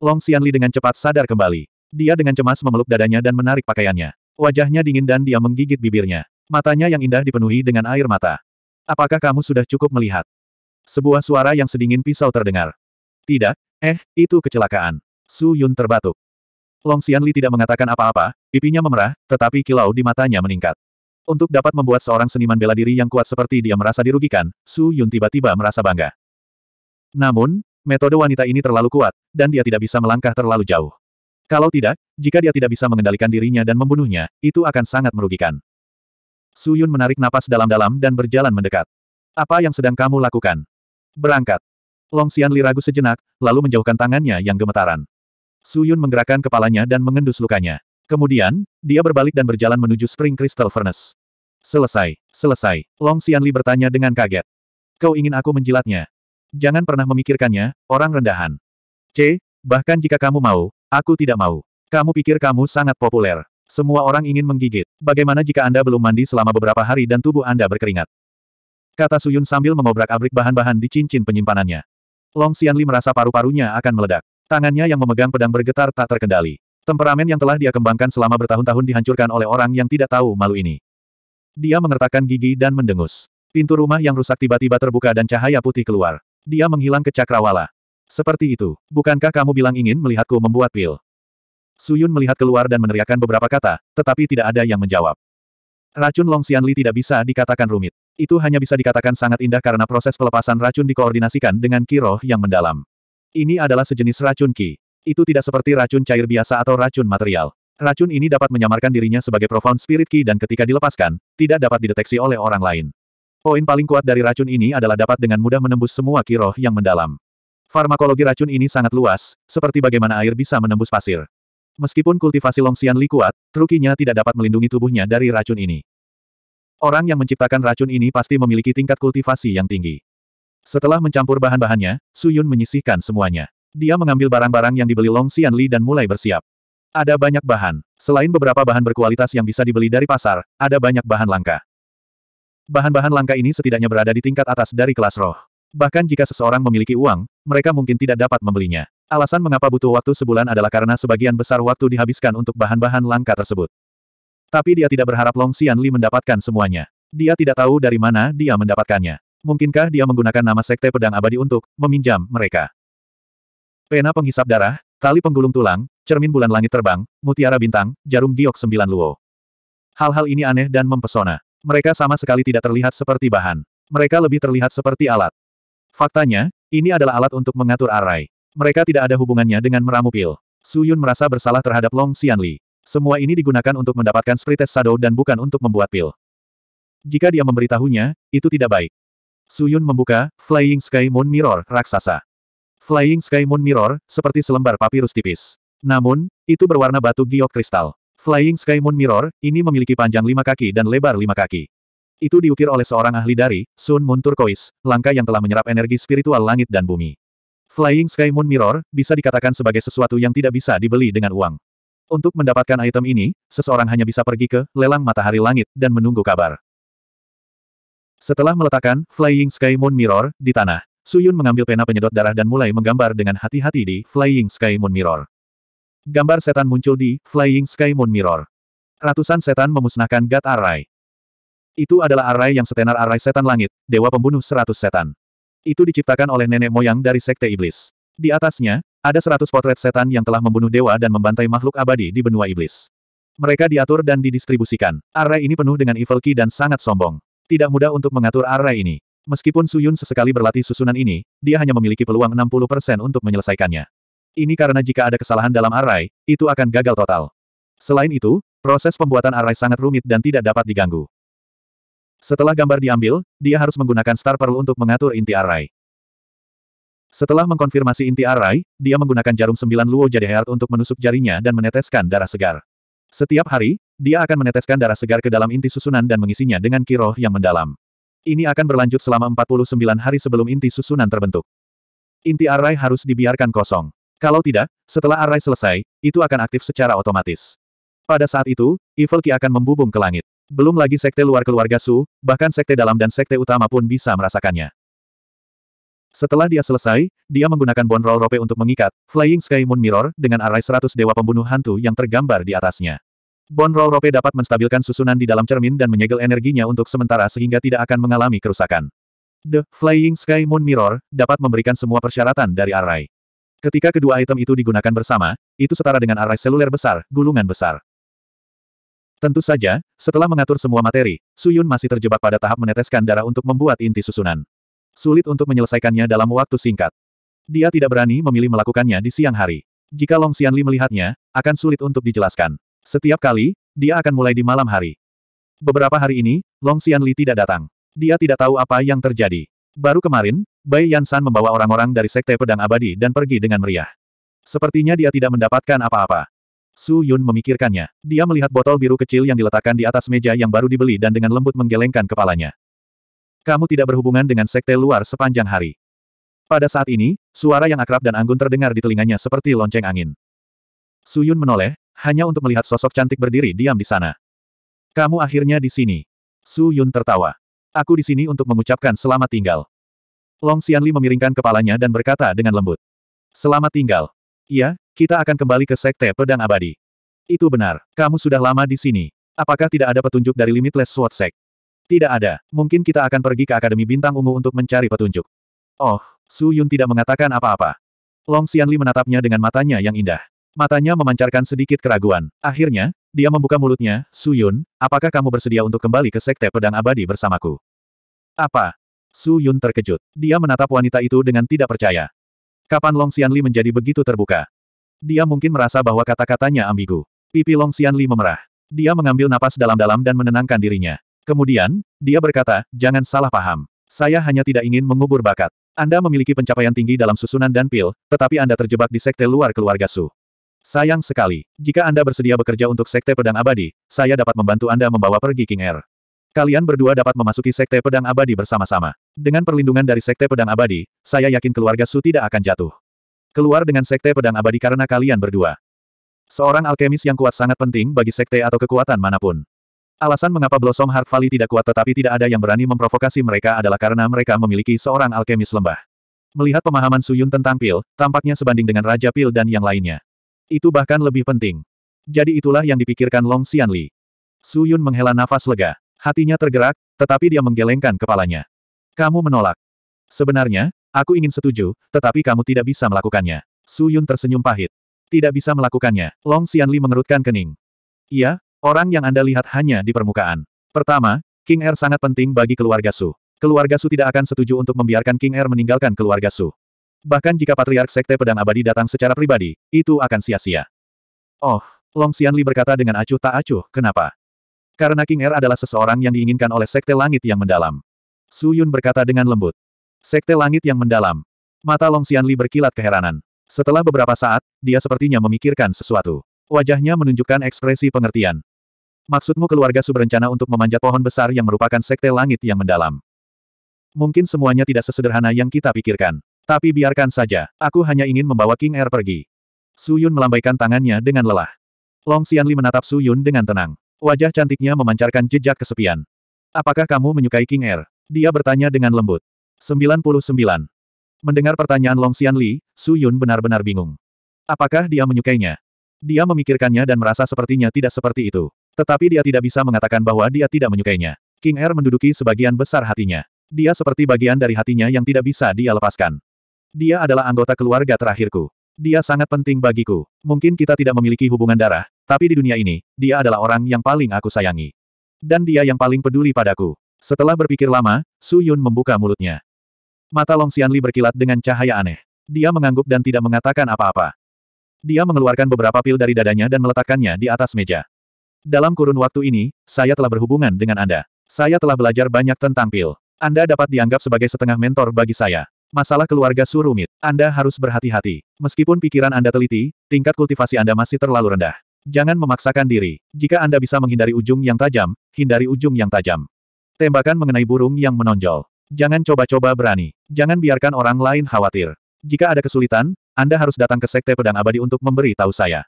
Long Xianli dengan cepat sadar kembali. Dia dengan cemas memeluk dadanya dan menarik pakaiannya. Wajahnya dingin dan dia menggigit bibirnya. Matanya yang indah dipenuhi dengan air mata. Apakah kamu sudah cukup melihat? Sebuah suara yang sedingin pisau terdengar. Tidak, eh, itu kecelakaan. Su Yun terbatuk. Long Xianli tidak mengatakan apa-apa, pipinya memerah, tetapi kilau di matanya meningkat. Untuk dapat membuat seorang seniman bela diri yang kuat seperti dia merasa dirugikan, Su Yun tiba-tiba merasa bangga. Namun, metode wanita ini terlalu kuat, dan dia tidak bisa melangkah terlalu jauh. Kalau tidak, jika dia tidak bisa mengendalikan dirinya dan membunuhnya, itu akan sangat merugikan. Su Yun menarik napas dalam-dalam dan berjalan mendekat. Apa yang sedang kamu lakukan? Berangkat. Long Xian Li ragu sejenak, lalu menjauhkan tangannya yang gemetaran. Su Yun menggerakkan kepalanya dan mengendus lukanya. Kemudian, dia berbalik dan berjalan menuju Spring Crystal Furnace. Selesai, selesai. Long Xian Li bertanya dengan kaget. Kau ingin aku menjilatnya? Jangan pernah memikirkannya, orang rendahan. C, bahkan jika kamu mau, Aku tidak mau. Kamu pikir kamu sangat populer. Semua orang ingin menggigit. Bagaimana jika Anda belum mandi selama beberapa hari dan tubuh Anda berkeringat? Kata Suyun sambil mengobrak-abrik bahan-bahan di cincin penyimpanannya. Long Xianli merasa paru-parunya akan meledak. Tangannya yang memegang pedang bergetar tak terkendali. Temperamen yang telah dia kembangkan selama bertahun-tahun dihancurkan oleh orang yang tidak tahu malu ini. Dia mengertakkan gigi dan mendengus. Pintu rumah yang rusak tiba-tiba terbuka dan cahaya putih keluar. Dia menghilang ke cakrawala. Seperti itu, bukankah kamu bilang ingin melihatku membuat pil? Suyun melihat keluar dan meneriakkan beberapa kata, tetapi tidak ada yang menjawab. Racun Long Xianli tidak bisa dikatakan rumit. Itu hanya bisa dikatakan sangat indah karena proses pelepasan racun dikoordinasikan dengan ki roh yang mendalam. Ini adalah sejenis racun ki. Itu tidak seperti racun cair biasa atau racun material. Racun ini dapat menyamarkan dirinya sebagai profound spirit ki dan ketika dilepaskan, tidak dapat dideteksi oleh orang lain. Poin paling kuat dari racun ini adalah dapat dengan mudah menembus semua ki roh yang mendalam. Farmakologi racun ini sangat luas, seperti bagaimana air bisa menembus pasir. Meskipun kultivasi Longxian Li kuat, trukinya tidak dapat melindungi tubuhnya dari racun ini. Orang yang menciptakan racun ini pasti memiliki tingkat kultivasi yang tinggi. Setelah mencampur bahan-bahannya, Su Yun menyisihkan semuanya. Dia mengambil barang-barang yang dibeli Longxian Li dan mulai bersiap. Ada banyak bahan. Selain beberapa bahan berkualitas yang bisa dibeli dari pasar, ada banyak bahan langka. Bahan-bahan langka ini setidaknya berada di tingkat atas dari kelas roh. Bahkan jika seseorang memiliki uang, mereka mungkin tidak dapat membelinya. Alasan mengapa butuh waktu sebulan adalah karena sebagian besar waktu dihabiskan untuk bahan-bahan langka tersebut. Tapi dia tidak berharap Long Xian Li mendapatkan semuanya. Dia tidak tahu dari mana dia mendapatkannya. Mungkinkah dia menggunakan nama Sekte Pedang Abadi untuk meminjam mereka? Pena penghisap darah, tali penggulung tulang, cermin bulan langit terbang, mutiara bintang, jarum giok sembilan luo. Hal-hal ini aneh dan mempesona. Mereka sama sekali tidak terlihat seperti bahan. Mereka lebih terlihat seperti alat. Faktanya, ini adalah alat untuk mengatur arai. Mereka tidak ada hubungannya dengan meramu pil. Su Yun merasa bersalah terhadap Long Xianli. Semua ini digunakan untuk mendapatkan sprites shadow dan bukan untuk membuat pil. Jika dia memberitahunya, itu tidak baik. Su Yun membuka Flying Sky Moon Mirror raksasa. Flying Sky Moon Mirror seperti selembar papirus tipis. Namun, itu berwarna batu giok kristal. Flying Sky Moon Mirror ini memiliki panjang lima kaki dan lebar lima kaki. Itu diukir oleh seorang ahli dari, Sun Moon Turquoise, langkah yang telah menyerap energi spiritual langit dan bumi. Flying Sky Moon Mirror, bisa dikatakan sebagai sesuatu yang tidak bisa dibeli dengan uang. Untuk mendapatkan item ini, seseorang hanya bisa pergi ke lelang matahari langit dan menunggu kabar. Setelah meletakkan Flying Sky Moon Mirror di tanah, Suyun mengambil pena penyedot darah dan mulai menggambar dengan hati-hati di Flying Sky Moon Mirror. Gambar setan muncul di Flying Sky Moon Mirror. Ratusan setan memusnahkan God Array. Itu adalah arai yang setenar arai setan langit, dewa pembunuh seratus setan. Itu diciptakan oleh nenek moyang dari sekte iblis. Di atasnya, ada seratus potret setan yang telah membunuh dewa dan membantai makhluk abadi di benua iblis. Mereka diatur dan didistribusikan. Arai ini penuh dengan evil key dan sangat sombong. Tidak mudah untuk mengatur arai ini. Meskipun Suyun sesekali berlatih susunan ini, dia hanya memiliki peluang 60% untuk menyelesaikannya. Ini karena jika ada kesalahan dalam arai, itu akan gagal total. Selain itu, proses pembuatan arai sangat rumit dan tidak dapat diganggu. Setelah gambar diambil, dia harus menggunakan Star Pearl untuk mengatur inti array. Setelah mengkonfirmasi inti array, dia menggunakan jarum sembilan luo Jade heart untuk menusuk jarinya dan meneteskan darah segar. Setiap hari, dia akan meneteskan darah segar ke dalam inti susunan dan mengisinya dengan kiroh yang mendalam. Ini akan berlanjut selama 49 hari sebelum inti susunan terbentuk. Inti array harus dibiarkan kosong. Kalau tidak, setelah array selesai, itu akan aktif secara otomatis. Pada saat itu, Evil Ki akan membubung ke langit. Belum lagi sekte luar keluarga Su, bahkan sekte dalam dan sekte utama pun bisa merasakannya. Setelah dia selesai, dia menggunakan bonrol rope untuk mengikat Flying Sky Moon Mirror dengan Array 100 dewa pembunuh hantu yang tergambar di atasnya. Bonrol rope dapat menstabilkan susunan di dalam cermin dan menyegel energinya untuk sementara sehingga tidak akan mengalami kerusakan. The Flying Sky Moon Mirror dapat memberikan semua persyaratan dari Array. Ketika kedua item itu digunakan bersama, itu setara dengan Array seluler besar, gulungan besar. Tentu saja, setelah mengatur semua materi, Suyun masih terjebak pada tahap meneteskan darah untuk membuat inti susunan. Sulit untuk menyelesaikannya dalam waktu singkat. Dia tidak berani memilih melakukannya di siang hari. Jika Long Xianli melihatnya, akan sulit untuk dijelaskan. Setiap kali, dia akan mulai di malam hari. Beberapa hari ini, Long Xianli tidak datang. Dia tidak tahu apa yang terjadi. Baru kemarin, Bai Yansan membawa orang-orang dari Sekte Pedang Abadi dan pergi dengan meriah. Sepertinya dia tidak mendapatkan apa-apa. Su Yun memikirkannya. Dia melihat botol biru kecil yang diletakkan di atas meja yang baru dibeli dan dengan lembut menggelengkan kepalanya. Kamu tidak berhubungan dengan sekte luar sepanjang hari. Pada saat ini, suara yang akrab dan anggun terdengar di telinganya seperti lonceng angin. Su Yun menoleh, hanya untuk melihat sosok cantik berdiri diam di sana. Kamu akhirnya di sini. Su Yun tertawa. Aku di sini untuk mengucapkan selamat tinggal. Long Xianli memiringkan kepalanya dan berkata dengan lembut. Selamat tinggal. Iya, kita akan kembali ke Sekte Pedang Abadi. Itu benar. Kamu sudah lama di sini. Apakah tidak ada petunjuk dari Limitless Sword Sect? Tidak ada. Mungkin kita akan pergi ke Akademi Bintang Ungu untuk mencari petunjuk. Oh, Su Yun tidak mengatakan apa-apa. Long Xianli menatapnya dengan matanya yang indah. Matanya memancarkan sedikit keraguan. Akhirnya, dia membuka mulutnya, Su Yun, apakah kamu bersedia untuk kembali ke Sekte Pedang Abadi bersamaku? Apa? Su Yun terkejut. Dia menatap wanita itu dengan tidak percaya. Kapan Long Xianli menjadi begitu terbuka? Dia mungkin merasa bahwa kata-katanya ambigu. Pipi Long Xianli memerah. Dia mengambil napas dalam-dalam dan menenangkan dirinya. Kemudian, dia berkata, jangan salah paham. Saya hanya tidak ingin mengubur bakat. Anda memiliki pencapaian tinggi dalam susunan dan pil, tetapi Anda terjebak di sekte luar keluarga Su. Sayang sekali. Jika Anda bersedia bekerja untuk sekte pedang abadi, saya dapat membantu Anda membawa pergi King Air. Er. Kalian berdua dapat memasuki sekte pedang abadi bersama-sama. Dengan perlindungan dari sekte pedang abadi, saya yakin keluarga Su tidak akan jatuh. Keluar dengan sekte pedang abadi karena kalian berdua. Seorang alkemis yang kuat sangat penting bagi sekte atau kekuatan manapun. Alasan mengapa Blossom Heart Valley tidak kuat tetapi tidak ada yang berani memprovokasi mereka adalah karena mereka memiliki seorang alkemis lembah. Melihat pemahaman Suyun tentang pil, tampaknya sebanding dengan Raja Pil dan yang lainnya. Itu bahkan lebih penting. Jadi itulah yang dipikirkan Long Xianli. Suyun menghela nafas lega. Hatinya tergerak, tetapi dia menggelengkan kepalanya. Kamu menolak. Sebenarnya, Aku ingin setuju, tetapi kamu tidak bisa melakukannya. Su Yun tersenyum pahit. Tidak bisa melakukannya. Long Xianli mengerutkan kening. Iya, orang yang Anda lihat hanya di permukaan. Pertama, King Er sangat penting bagi keluarga Su. Keluarga Su tidak akan setuju untuk membiarkan King Er meninggalkan keluarga Su. Bahkan jika Patriark Sekte Pedang Abadi datang secara pribadi, itu akan sia-sia. Oh, Long Xianli berkata dengan acuh tak acuh, kenapa? Karena King Er adalah seseorang yang diinginkan oleh Sekte Langit yang mendalam. Su Yun berkata dengan lembut. Sekte langit yang mendalam. Mata Long Xianli berkilat keheranan. Setelah beberapa saat, dia sepertinya memikirkan sesuatu. Wajahnya menunjukkan ekspresi pengertian. Maksudmu keluarga Su berencana untuk memanjat pohon besar yang merupakan sekte langit yang mendalam. Mungkin semuanya tidak sesederhana yang kita pikirkan. Tapi biarkan saja, aku hanya ingin membawa King Air er pergi. Su Yun melambaikan tangannya dengan lelah. Long Xianli menatap Su Yun dengan tenang. Wajah cantiknya memancarkan jejak kesepian. Apakah kamu menyukai King Air? Er? Dia bertanya dengan lembut. 99. Mendengar pertanyaan Long Xian Li, Su Yun benar-benar bingung. Apakah dia menyukainya? Dia memikirkannya dan merasa sepertinya tidak seperti itu. Tetapi dia tidak bisa mengatakan bahwa dia tidak menyukainya. King Er menduduki sebagian besar hatinya. Dia seperti bagian dari hatinya yang tidak bisa dia lepaskan. Dia adalah anggota keluarga terakhirku. Dia sangat penting bagiku. Mungkin kita tidak memiliki hubungan darah, tapi di dunia ini, dia adalah orang yang paling aku sayangi. Dan dia yang paling peduli padaku. Setelah berpikir lama, Su Yun membuka mulutnya. Mata Long Xianli berkilat dengan cahaya aneh. Dia mengangguk dan tidak mengatakan apa-apa. Dia mengeluarkan beberapa pil dari dadanya dan meletakkannya di atas meja. Dalam kurun waktu ini, saya telah berhubungan dengan Anda. Saya telah belajar banyak tentang pil. Anda dapat dianggap sebagai setengah mentor bagi saya. Masalah keluarga Su rumit. Anda harus berhati-hati. Meskipun pikiran Anda teliti, tingkat kultivasi Anda masih terlalu rendah. Jangan memaksakan diri. Jika Anda bisa menghindari ujung yang tajam, hindari ujung yang tajam. Tembakan mengenai burung yang menonjol. Jangan coba-coba berani. Jangan biarkan orang lain khawatir. Jika ada kesulitan, Anda harus datang ke Sekte Pedang Abadi untuk memberi tahu saya.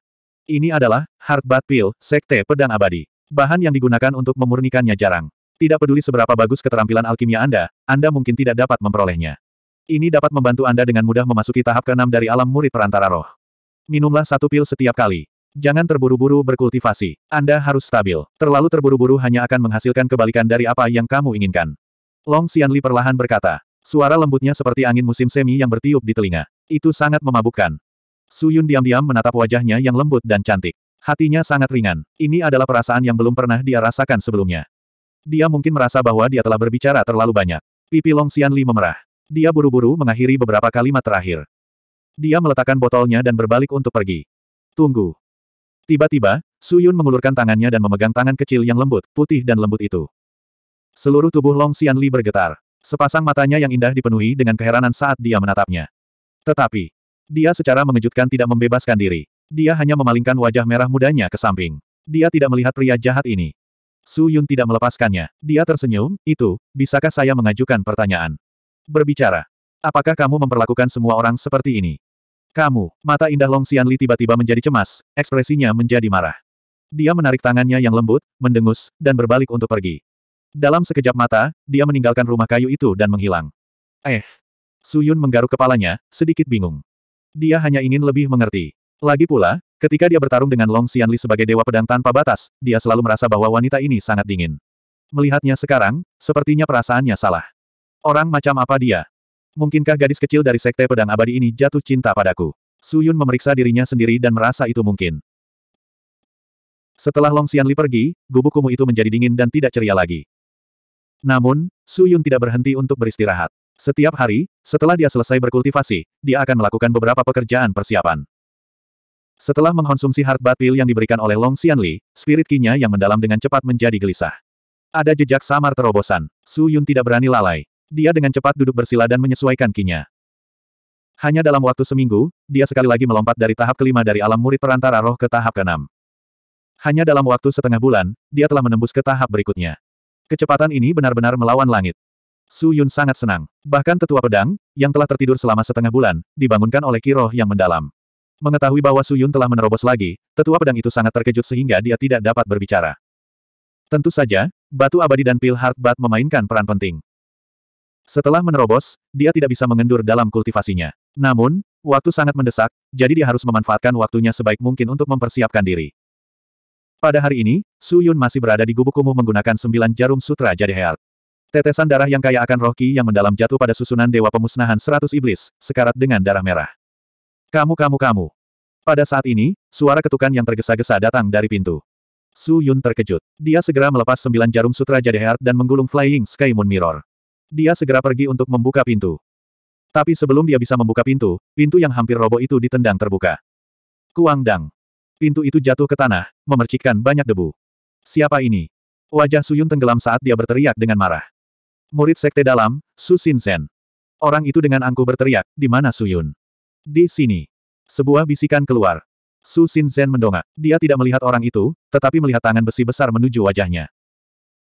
Ini adalah Heartbat Pill, Sekte Pedang Abadi. Bahan yang digunakan untuk memurnikannya jarang. Tidak peduli seberapa bagus keterampilan alkimia Anda, Anda mungkin tidak dapat memperolehnya. Ini dapat membantu Anda dengan mudah memasuki tahap keenam dari alam murid perantara roh. Minumlah satu pil setiap kali. Jangan terburu-buru berkultivasi. Anda harus stabil. Terlalu terburu-buru hanya akan menghasilkan kebalikan dari apa yang kamu inginkan. Long Xianli perlahan berkata. Suara lembutnya seperti angin musim semi yang bertiup di telinga. Itu sangat memabukkan. Su Yun diam-diam menatap wajahnya yang lembut dan cantik. Hatinya sangat ringan. Ini adalah perasaan yang belum pernah dia rasakan sebelumnya. Dia mungkin merasa bahwa dia telah berbicara terlalu banyak. Pipi Long Xianli memerah. Dia buru-buru mengakhiri beberapa kalimat terakhir. Dia meletakkan botolnya dan berbalik untuk pergi. Tunggu, Tiba-tiba, Su Yun mengulurkan tangannya dan memegang tangan kecil yang lembut, putih dan lembut itu. Seluruh tubuh Long Xian Li bergetar. Sepasang matanya yang indah dipenuhi dengan keheranan saat dia menatapnya. Tetapi, dia secara mengejutkan tidak membebaskan diri. Dia hanya memalingkan wajah merah mudanya ke samping. Dia tidak melihat pria jahat ini. Su Yun tidak melepaskannya. Dia tersenyum, itu, bisakah saya mengajukan pertanyaan? Berbicara. Apakah kamu memperlakukan semua orang seperti ini? Kamu, mata indah Long Xianli tiba-tiba menjadi cemas, ekspresinya menjadi marah. Dia menarik tangannya yang lembut, mendengus, dan berbalik untuk pergi. Dalam sekejap mata, dia meninggalkan rumah kayu itu dan menghilang. Eh. Su Yun menggaruk kepalanya, sedikit bingung. Dia hanya ingin lebih mengerti. Lagi pula, ketika dia bertarung dengan Long Xianli sebagai dewa pedang tanpa batas, dia selalu merasa bahwa wanita ini sangat dingin. Melihatnya sekarang, sepertinya perasaannya salah. Orang macam apa dia? Mungkinkah gadis kecil dari sekte pedang abadi ini jatuh cinta padaku? Su Yun memeriksa dirinya sendiri dan merasa itu mungkin. Setelah Long Xianli pergi, gubuk kumuh itu menjadi dingin dan tidak ceria lagi. Namun, Su Yun tidak berhenti untuk beristirahat. Setiap hari, setelah dia selesai berkultivasi, dia akan melakukan beberapa pekerjaan persiapan. Setelah mengkonsumsi hard Batil yang diberikan oleh Long Xianli, spirit kinya yang mendalam dengan cepat menjadi gelisah. Ada jejak samar terobosan. Su Yun tidak berani lalai. Dia dengan cepat duduk bersila dan menyesuaikan kinya. Hanya dalam waktu seminggu, dia sekali lagi melompat dari tahap kelima dari alam murid perantara roh ke tahap keenam. Hanya dalam waktu setengah bulan, dia telah menembus ke tahap berikutnya. Kecepatan ini benar-benar melawan langit. Su Yun sangat senang. Bahkan tetua pedang, yang telah tertidur selama setengah bulan, dibangunkan oleh kiroh yang mendalam. Mengetahui bahwa Su Yun telah menerobos lagi, tetua pedang itu sangat terkejut sehingga dia tidak dapat berbicara. Tentu saja, batu abadi dan pil hard bat memainkan peran penting. Setelah menerobos, dia tidak bisa mengendur dalam kultivasinya. Namun, waktu sangat mendesak, jadi dia harus memanfaatkan waktunya sebaik mungkin untuk mempersiapkan diri. Pada hari ini, Su Yun masih berada di gubuk kumuh menggunakan sembilan jarum sutra jadi heart. Tetesan darah yang kaya akan rohki yang mendalam jatuh pada susunan dewa pemusnahan seratus iblis, sekarat dengan darah merah. Kamu kamu kamu. Pada saat ini, suara ketukan yang tergesa-gesa datang dari pintu. Su Yun terkejut. Dia segera melepas sembilan jarum sutra jadi heart dan menggulung Flying Sky Moon Mirror. Dia segera pergi untuk membuka pintu. Tapi sebelum dia bisa membuka pintu, pintu yang hampir roboh itu ditendang terbuka. Kuang Dang. Pintu itu jatuh ke tanah, memercikkan banyak debu. Siapa ini? Wajah Suyun tenggelam saat dia berteriak dengan marah. Murid sekte dalam, Su Xin Zen. Orang itu dengan angku berteriak, di mana Suyun? Di sini. Sebuah bisikan keluar. Su Xin Zen mendongak. Dia tidak melihat orang itu, tetapi melihat tangan besi besar menuju wajahnya.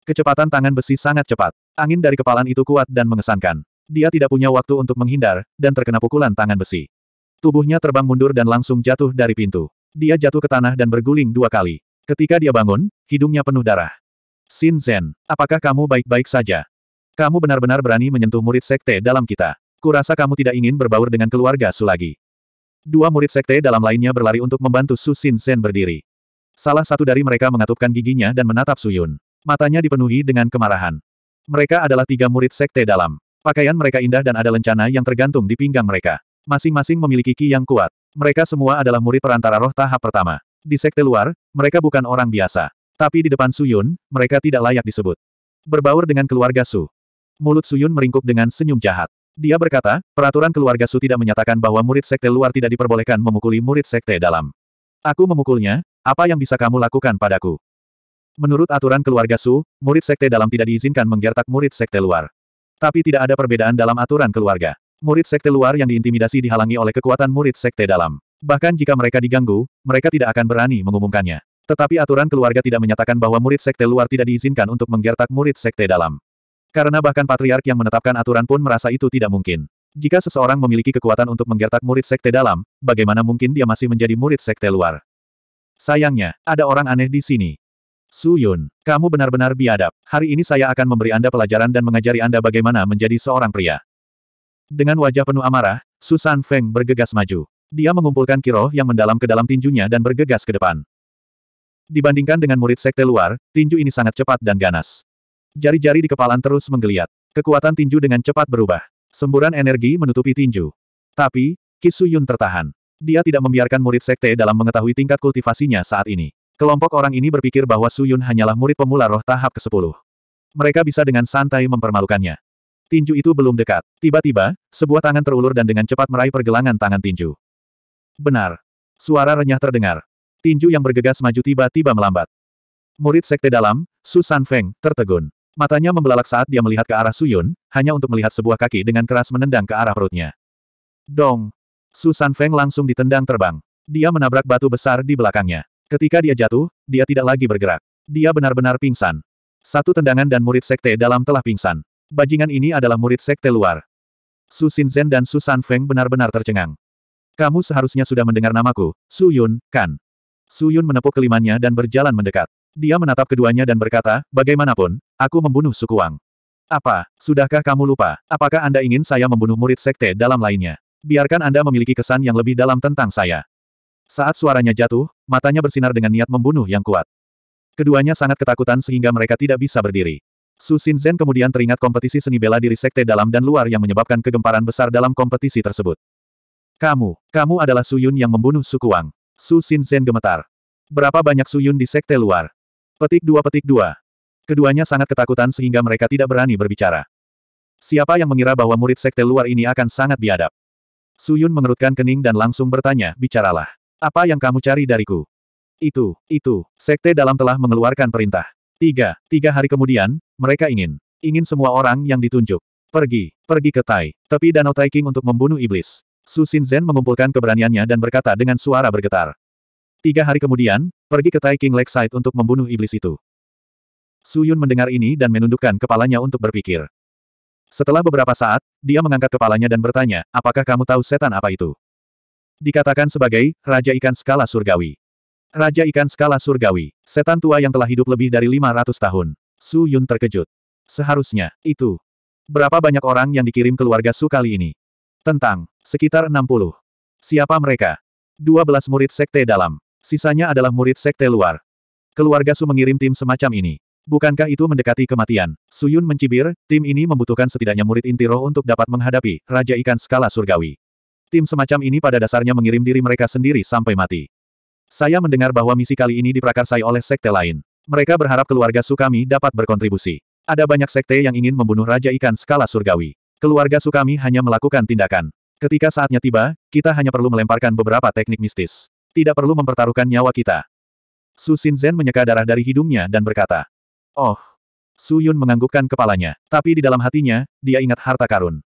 Kecepatan tangan besi sangat cepat. Angin dari kepalan itu kuat dan mengesankan. Dia tidak punya waktu untuk menghindar, dan terkena pukulan tangan besi. Tubuhnya terbang mundur dan langsung jatuh dari pintu. Dia jatuh ke tanah dan berguling dua kali. Ketika dia bangun, hidungnya penuh darah. Xin Zhen, apakah kamu baik-baik saja? Kamu benar-benar berani menyentuh murid sekte dalam kita. Kurasa kamu tidak ingin berbaur dengan keluarga Su lagi. Dua murid sekte dalam lainnya berlari untuk membantu Su Xin Zhen berdiri. Salah satu dari mereka mengatupkan giginya dan menatap Su Yun. Matanya dipenuhi dengan kemarahan. Mereka adalah tiga murid sekte dalam. Pakaian mereka indah dan ada lencana yang tergantung di pinggang mereka. Masing-masing memiliki ki yang kuat. Mereka semua adalah murid perantara roh tahap pertama. Di sekte luar, mereka bukan orang biasa. Tapi di depan Suyun, mereka tidak layak disebut. Berbaur dengan keluarga Su. Mulut Suyun meringkuk dengan senyum jahat. Dia berkata, peraturan keluarga Su tidak menyatakan bahwa murid sekte luar tidak diperbolehkan memukuli murid sekte dalam. Aku memukulnya, apa yang bisa kamu lakukan padaku? Menurut aturan keluarga Su, murid sekte dalam tidak diizinkan menggertak murid sekte luar. Tapi tidak ada perbedaan dalam aturan keluarga. Murid sekte luar yang diintimidasi dihalangi oleh kekuatan murid sekte dalam. Bahkan jika mereka diganggu, mereka tidak akan berani mengumumkannya. Tetapi aturan keluarga tidak menyatakan bahwa murid sekte luar tidak diizinkan untuk menggertak murid sekte dalam. Karena bahkan patriark yang menetapkan aturan pun merasa itu tidak mungkin. Jika seseorang memiliki kekuatan untuk menggertak murid sekte dalam, bagaimana mungkin dia masih menjadi murid sekte luar? Sayangnya, ada orang aneh di sini. Su Yun, kamu benar-benar biadab. Hari ini saya akan memberi Anda pelajaran dan mengajari Anda bagaimana menjadi seorang pria. Dengan wajah penuh amarah, Susan Feng bergegas maju. Dia mengumpulkan kiroh yang mendalam ke dalam tinjunya dan bergegas ke depan. Dibandingkan dengan murid sekte luar, tinju ini sangat cepat dan ganas. Jari-jari di kepalan terus menggeliat. Kekuatan tinju dengan cepat berubah. Semburan energi menutupi tinju. Tapi, Kisuyun tertahan. Dia tidak membiarkan murid sekte dalam mengetahui tingkat kultivasinya saat ini. Kelompok orang ini berpikir bahwa Su Yun hanyalah murid pemula roh tahap ke-10. Mereka bisa dengan santai mempermalukannya. Tinju itu belum dekat. Tiba-tiba, sebuah tangan terulur dan dengan cepat meraih pergelangan tangan tinju. Benar. Suara renyah terdengar. Tinju yang bergegas maju tiba-tiba melambat. Murid sekte dalam, Su San Feng, tertegun. Matanya membelalak saat dia melihat ke arah Su Yun, hanya untuk melihat sebuah kaki dengan keras menendang ke arah perutnya. Dong! Su San Feng langsung ditendang terbang. Dia menabrak batu besar di belakangnya. Ketika dia jatuh, dia tidak lagi bergerak. Dia benar-benar pingsan. Satu tendangan dan murid sekte dalam telah pingsan. Bajingan ini adalah murid sekte luar. Su Xinzhen dan Su San Feng benar-benar tercengang. Kamu seharusnya sudah mendengar namaku, Su Yun, kan? Su Yun menepuk kelimanya dan berjalan mendekat. Dia menatap keduanya dan berkata, bagaimanapun, aku membunuh suku Wang. Apa, sudahkah kamu lupa, apakah Anda ingin saya membunuh murid sekte dalam lainnya? Biarkan Anda memiliki kesan yang lebih dalam tentang saya. Saat suaranya jatuh, matanya bersinar dengan niat membunuh yang kuat. Keduanya sangat ketakutan sehingga mereka tidak bisa berdiri. Su Xin Zhen kemudian teringat kompetisi seni bela diri sekte dalam dan luar yang menyebabkan kegemparan besar dalam kompetisi tersebut. Kamu, kamu adalah Su Yun yang membunuh Su Kuang. Su Xin Zhen gemetar. Berapa banyak Su Yun di sekte luar? Petik dua petik dua. Keduanya sangat ketakutan sehingga mereka tidak berani berbicara. Siapa yang mengira bahwa murid sekte luar ini akan sangat biadab? Su Yun mengerutkan kening dan langsung bertanya, bicaralah. Apa yang kamu cari dariku? Itu, itu, sekte dalam telah mengeluarkan perintah. Tiga, tiga hari kemudian, mereka ingin, ingin semua orang yang ditunjuk. Pergi, pergi ke Tai, tepi danau Taiking untuk membunuh iblis. Su Xin Zhen mengumpulkan keberaniannya dan berkata dengan suara bergetar. Tiga hari kemudian, pergi ke Taiking Lakeside untuk membunuh iblis itu. Su Yun mendengar ini dan menundukkan kepalanya untuk berpikir. Setelah beberapa saat, dia mengangkat kepalanya dan bertanya, apakah kamu tahu setan apa itu? Dikatakan sebagai Raja Ikan Skala Surgawi. Raja Ikan Skala Surgawi, setan tua yang telah hidup lebih dari 500 tahun. Su Yun terkejut. Seharusnya, itu. Berapa banyak orang yang dikirim keluarga Su kali ini? Tentang, sekitar 60. Siapa mereka? 12 murid sekte dalam. Sisanya adalah murid sekte luar. Keluarga Su mengirim tim semacam ini. Bukankah itu mendekati kematian? Suyun mencibir, tim ini membutuhkan setidaknya murid inti roh untuk dapat menghadapi Raja Ikan Skala Surgawi. Tim semacam ini pada dasarnya mengirim diri mereka sendiri sampai mati. Saya mendengar bahwa misi kali ini diprakarsai oleh sekte lain. Mereka berharap keluarga Sukami dapat berkontribusi. Ada banyak sekte yang ingin membunuh Raja Ikan skala surgawi. Keluarga Sukami hanya melakukan tindakan. Ketika saatnya tiba, kita hanya perlu melemparkan beberapa teknik mistis. Tidak perlu mempertaruhkan nyawa kita. Su Zen menyeka darah dari hidungnya dan berkata, Oh, Su Yun menganggukkan kepalanya, tapi di dalam hatinya, dia ingat harta karun.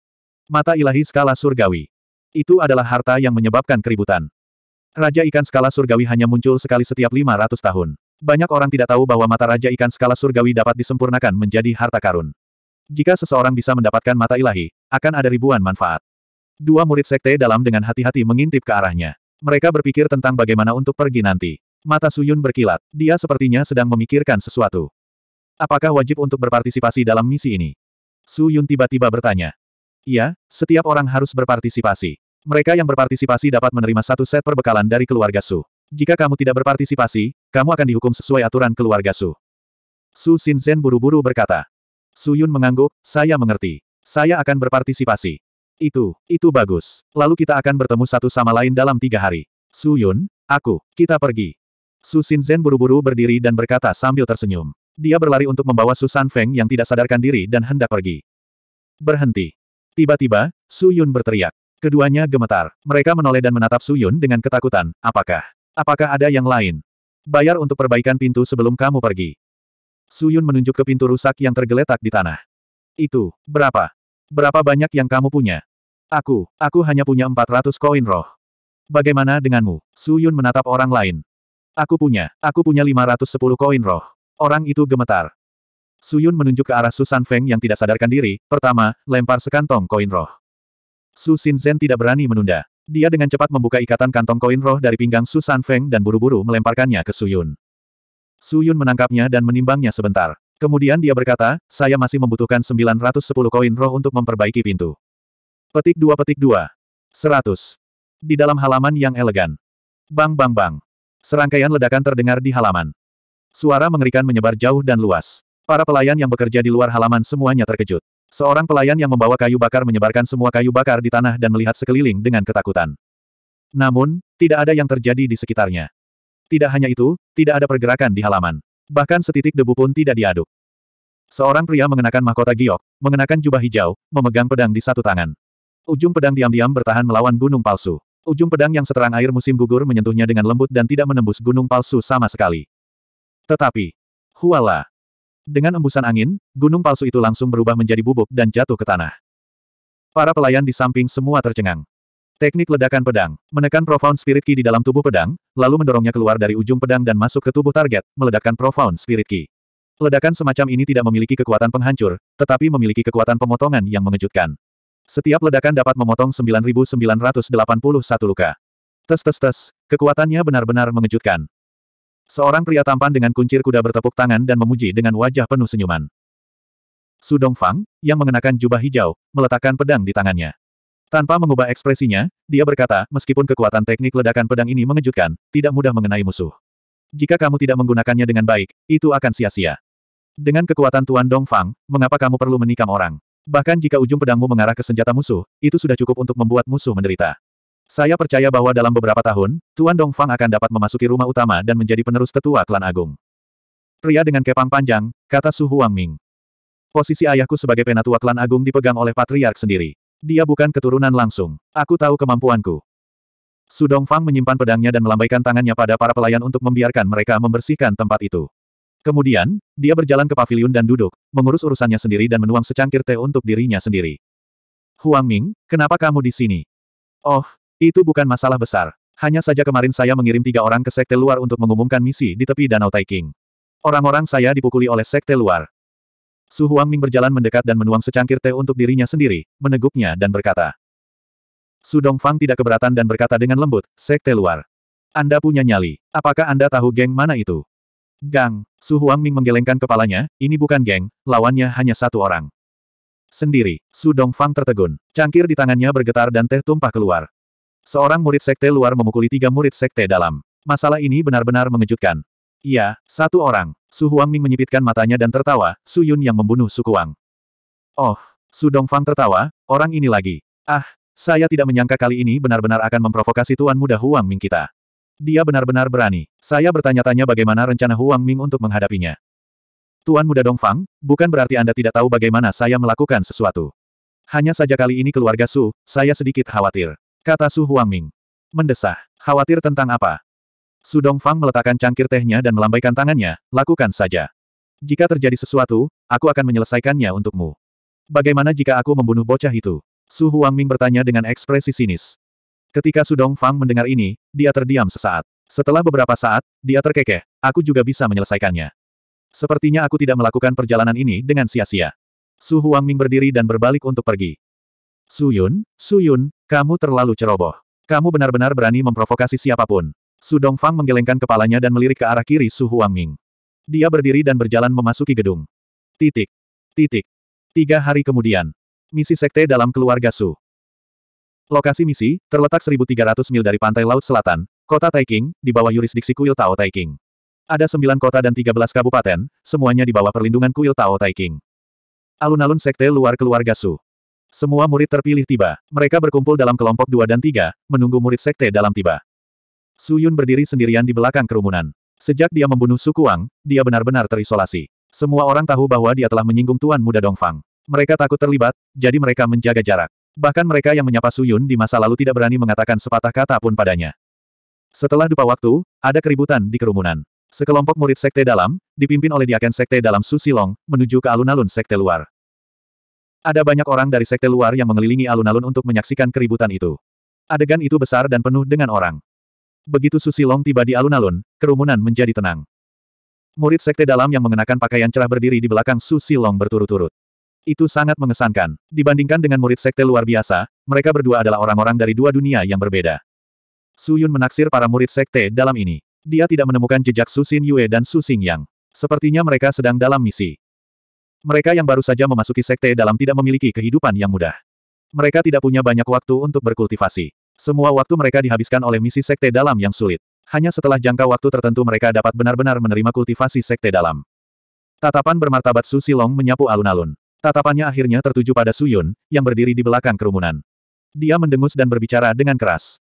Mata ilahi skala surgawi. Itu adalah harta yang menyebabkan keributan. Raja ikan skala surgawi hanya muncul sekali setiap 500 tahun. Banyak orang tidak tahu bahwa mata raja ikan skala surgawi dapat disempurnakan menjadi harta karun. Jika seseorang bisa mendapatkan mata ilahi, akan ada ribuan manfaat. Dua murid sekte dalam dengan hati-hati mengintip ke arahnya. Mereka berpikir tentang bagaimana untuk pergi nanti. Mata Suyun berkilat. Dia sepertinya sedang memikirkan sesuatu. Apakah wajib untuk berpartisipasi dalam misi ini? Suyun tiba-tiba bertanya. Iya, setiap orang harus berpartisipasi. Mereka yang berpartisipasi dapat menerima satu set perbekalan dari keluarga Su. Jika kamu tidak berpartisipasi, kamu akan dihukum sesuai aturan keluarga Su. Su Xinzhen buru-buru berkata. Su Yun mengangguk, saya mengerti. Saya akan berpartisipasi. Itu, itu bagus. Lalu kita akan bertemu satu sama lain dalam tiga hari. Su Yun, aku, kita pergi. Su Xinzhen buru-buru berdiri dan berkata sambil tersenyum. Dia berlari untuk membawa Su San Feng yang tidak sadarkan diri dan hendak pergi. Berhenti. Tiba-tiba, Su Yun berteriak. Keduanya gemetar. Mereka menoleh dan menatap Suyun dengan ketakutan. Apakah? Apakah ada yang lain? Bayar untuk perbaikan pintu sebelum kamu pergi. Suyun menunjuk ke pintu rusak yang tergeletak di tanah. Itu, berapa? Berapa banyak yang kamu punya? Aku, aku hanya punya 400 koin roh. Bagaimana denganmu? Suyun menatap orang lain. Aku punya, aku punya 510 koin roh. Orang itu gemetar. Suyun menunjuk ke arah Susan Feng yang tidak sadarkan diri, pertama, lempar sekantong koin roh. Su Xinzhen tidak berani menunda. Dia dengan cepat membuka ikatan kantong koin roh dari pinggang Su Sanfeng dan buru-buru melemparkannya ke Su Yun. Su Yun menangkapnya dan menimbangnya sebentar. Kemudian dia berkata, saya masih membutuhkan 910 koin roh untuk memperbaiki pintu. Petik dua petik dua. Seratus. Di dalam halaman yang elegan. Bang bang bang. Serangkaian ledakan terdengar di halaman. Suara mengerikan menyebar jauh dan luas. Para pelayan yang bekerja di luar halaman semuanya terkejut. Seorang pelayan yang membawa kayu bakar menyebarkan semua kayu bakar di tanah dan melihat sekeliling dengan ketakutan. Namun, tidak ada yang terjadi di sekitarnya. Tidak hanya itu, tidak ada pergerakan di halaman. Bahkan setitik debu pun tidak diaduk. Seorang pria mengenakan mahkota giok, mengenakan jubah hijau, memegang pedang di satu tangan. Ujung pedang diam-diam bertahan melawan gunung palsu. Ujung pedang yang seterang air musim gugur menyentuhnya dengan lembut dan tidak menembus gunung palsu sama sekali. Tetapi, huala, dengan embusan angin, gunung palsu itu langsung berubah menjadi bubuk dan jatuh ke tanah. Para pelayan di samping semua tercengang. Teknik ledakan pedang, menekan profound spirit key di dalam tubuh pedang, lalu mendorongnya keluar dari ujung pedang dan masuk ke tubuh target, meledakkan profound spirit key. Ledakan semacam ini tidak memiliki kekuatan penghancur, tetapi memiliki kekuatan pemotongan yang mengejutkan. Setiap ledakan dapat memotong 9981 luka. Tes tes tes, kekuatannya benar-benar mengejutkan. Seorang pria tampan dengan kuncir kuda bertepuk tangan dan memuji dengan wajah penuh senyuman. Su Fang yang mengenakan jubah hijau, meletakkan pedang di tangannya. Tanpa mengubah ekspresinya, dia berkata, meskipun kekuatan teknik ledakan pedang ini mengejutkan, tidak mudah mengenai musuh. Jika kamu tidak menggunakannya dengan baik, itu akan sia-sia. Dengan kekuatan Tuan Dong Fang, mengapa kamu perlu menikam orang? Bahkan jika ujung pedangmu mengarah ke senjata musuh, itu sudah cukup untuk membuat musuh menderita. Saya percaya bahwa dalam beberapa tahun, Tuan Dongfang akan dapat memasuki rumah utama dan menjadi penerus tetua klan agung. Pria dengan kepang panjang, kata Su Huang Ming. Posisi ayahku sebagai penatua klan agung dipegang oleh patriark sendiri. Dia bukan keturunan langsung. Aku tahu kemampuanku. Su Dongfang menyimpan pedangnya dan melambaikan tangannya pada para pelayan untuk membiarkan mereka membersihkan tempat itu. Kemudian, dia berjalan ke pavilion dan duduk, mengurus urusannya sendiri dan menuang secangkir teh untuk dirinya sendiri. Huang Ming, kenapa kamu di sini? Oh, itu bukan masalah besar. Hanya saja kemarin saya mengirim tiga orang ke sekte luar untuk mengumumkan misi di tepi Danau Taiking. Orang-orang saya dipukuli oleh sekte luar. Su Ming berjalan mendekat dan menuang secangkir teh untuk dirinya sendiri, meneguknya dan berkata. Su Dongfang tidak keberatan dan berkata dengan lembut, sekte luar. Anda punya nyali. Apakah Anda tahu geng mana itu? Gang, Su Ming menggelengkan kepalanya, ini bukan geng, lawannya hanya satu orang. Sendiri, Su Dongfang tertegun. Cangkir di tangannya bergetar dan teh tumpah keluar. Seorang murid sekte luar memukuli tiga murid sekte dalam. Masalah ini benar-benar mengejutkan. Iya, satu orang. Su Huang Ming menyipitkan matanya dan tertawa, Su Yun yang membunuh Su Kuang. Oh, Su Dongfang tertawa, orang ini lagi. Ah, saya tidak menyangka kali ini benar-benar akan memprovokasi tuan muda Huang Ming kita. Dia benar-benar berani. Saya bertanya-tanya bagaimana rencana Huang Ming untuk menghadapinya. Tuan muda Dongfang, bukan berarti Anda tidak tahu bagaimana saya melakukan sesuatu. Hanya saja kali ini keluarga Su, saya sedikit khawatir. Kata Su Huangming. Mendesah. Khawatir tentang apa? Su Dongfang meletakkan cangkir tehnya dan melambaikan tangannya, lakukan saja. Jika terjadi sesuatu, aku akan menyelesaikannya untukmu. Bagaimana jika aku membunuh bocah itu? Su Huangming bertanya dengan ekspresi sinis. Ketika Su Dongfang mendengar ini, dia terdiam sesaat. Setelah beberapa saat, dia terkekeh, aku juga bisa menyelesaikannya. Sepertinya aku tidak melakukan perjalanan ini dengan sia-sia. Su Huangming berdiri dan berbalik untuk pergi. Suyun, Suyun, kamu terlalu ceroboh. Kamu benar-benar berani memprovokasi siapapun. Su Dongfang menggelengkan kepalanya dan melirik ke arah kiri Su Huangming. Dia berdiri dan berjalan memasuki gedung. Titik. Titik. Tiga hari kemudian. Misi sekte dalam keluarga Su. Lokasi misi, terletak 1.300 mil dari pantai laut selatan, kota Taiking, di bawah yurisdiksi kuil Tao Taiking. Ada sembilan kota dan tiga belas kabupaten, semuanya di bawah perlindungan kuil Tao Taiking. Alun-alun sekte luar keluarga Su. Semua murid terpilih tiba. Mereka berkumpul dalam kelompok dua dan tiga, menunggu murid sekte dalam tiba. Su Yun berdiri sendirian di belakang kerumunan. Sejak dia membunuh Su Kuang, dia benar-benar terisolasi. Semua orang tahu bahwa dia telah menyinggung Tuan Muda Dongfang. Mereka takut terlibat, jadi mereka menjaga jarak. Bahkan mereka yang menyapa Su Yun di masa lalu tidak berani mengatakan sepatah kata pun padanya. Setelah dupa waktu, ada keributan di kerumunan. Sekelompok murid sekte dalam, dipimpin oleh diaken sekte dalam Su Susilong, menuju ke alun-alun sekte luar. Ada banyak orang dari sekte luar yang mengelilingi alun-alun untuk menyaksikan keributan itu. Adegan itu besar dan penuh dengan orang. Begitu Susilong tiba di alun-alun, kerumunan menjadi tenang. Murid sekte dalam yang mengenakan pakaian cerah berdiri di belakang Susilong berturut-turut. Itu sangat mengesankan. Dibandingkan dengan murid sekte luar biasa, mereka berdua adalah orang-orang dari dua dunia yang berbeda. Su Yun menaksir para murid sekte dalam ini. Dia tidak menemukan jejak Susin Yue dan Susing Yang. Sepertinya mereka sedang dalam misi. Mereka yang baru saja memasuki sekte dalam tidak memiliki kehidupan yang mudah. Mereka tidak punya banyak waktu untuk berkultivasi. Semua waktu mereka dihabiskan oleh misi sekte dalam yang sulit. Hanya setelah jangka waktu tertentu mereka dapat benar-benar menerima kultivasi sekte dalam. Tatapan bermartabat Su Silong menyapu alun-alun. Tatapannya akhirnya tertuju pada Su Yun, yang berdiri di belakang kerumunan. Dia mendengus dan berbicara dengan keras.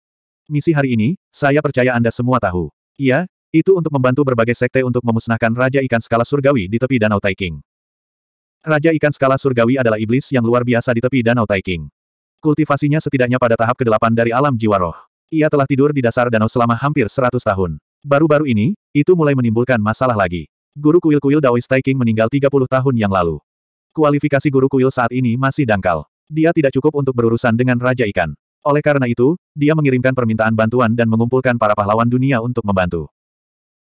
Misi hari ini, saya percaya Anda semua tahu. Iya, itu untuk membantu berbagai sekte untuk memusnahkan Raja Ikan Skala Surgawi di tepi Danau Taiking. Raja ikan skala surgawi adalah iblis yang luar biasa di tepi Danau Taiking. Kultivasinya setidaknya pada tahap ke-8 dari alam jiwa roh. Ia telah tidur di dasar danau selama hampir 100 tahun. Baru-baru ini, itu mulai menimbulkan masalah lagi. Guru kuil-kuil Daois Taiking meninggal 30 tahun yang lalu. Kualifikasi guru kuil saat ini masih dangkal. Dia tidak cukup untuk berurusan dengan Raja Ikan. Oleh karena itu, dia mengirimkan permintaan bantuan dan mengumpulkan para pahlawan dunia untuk membantu.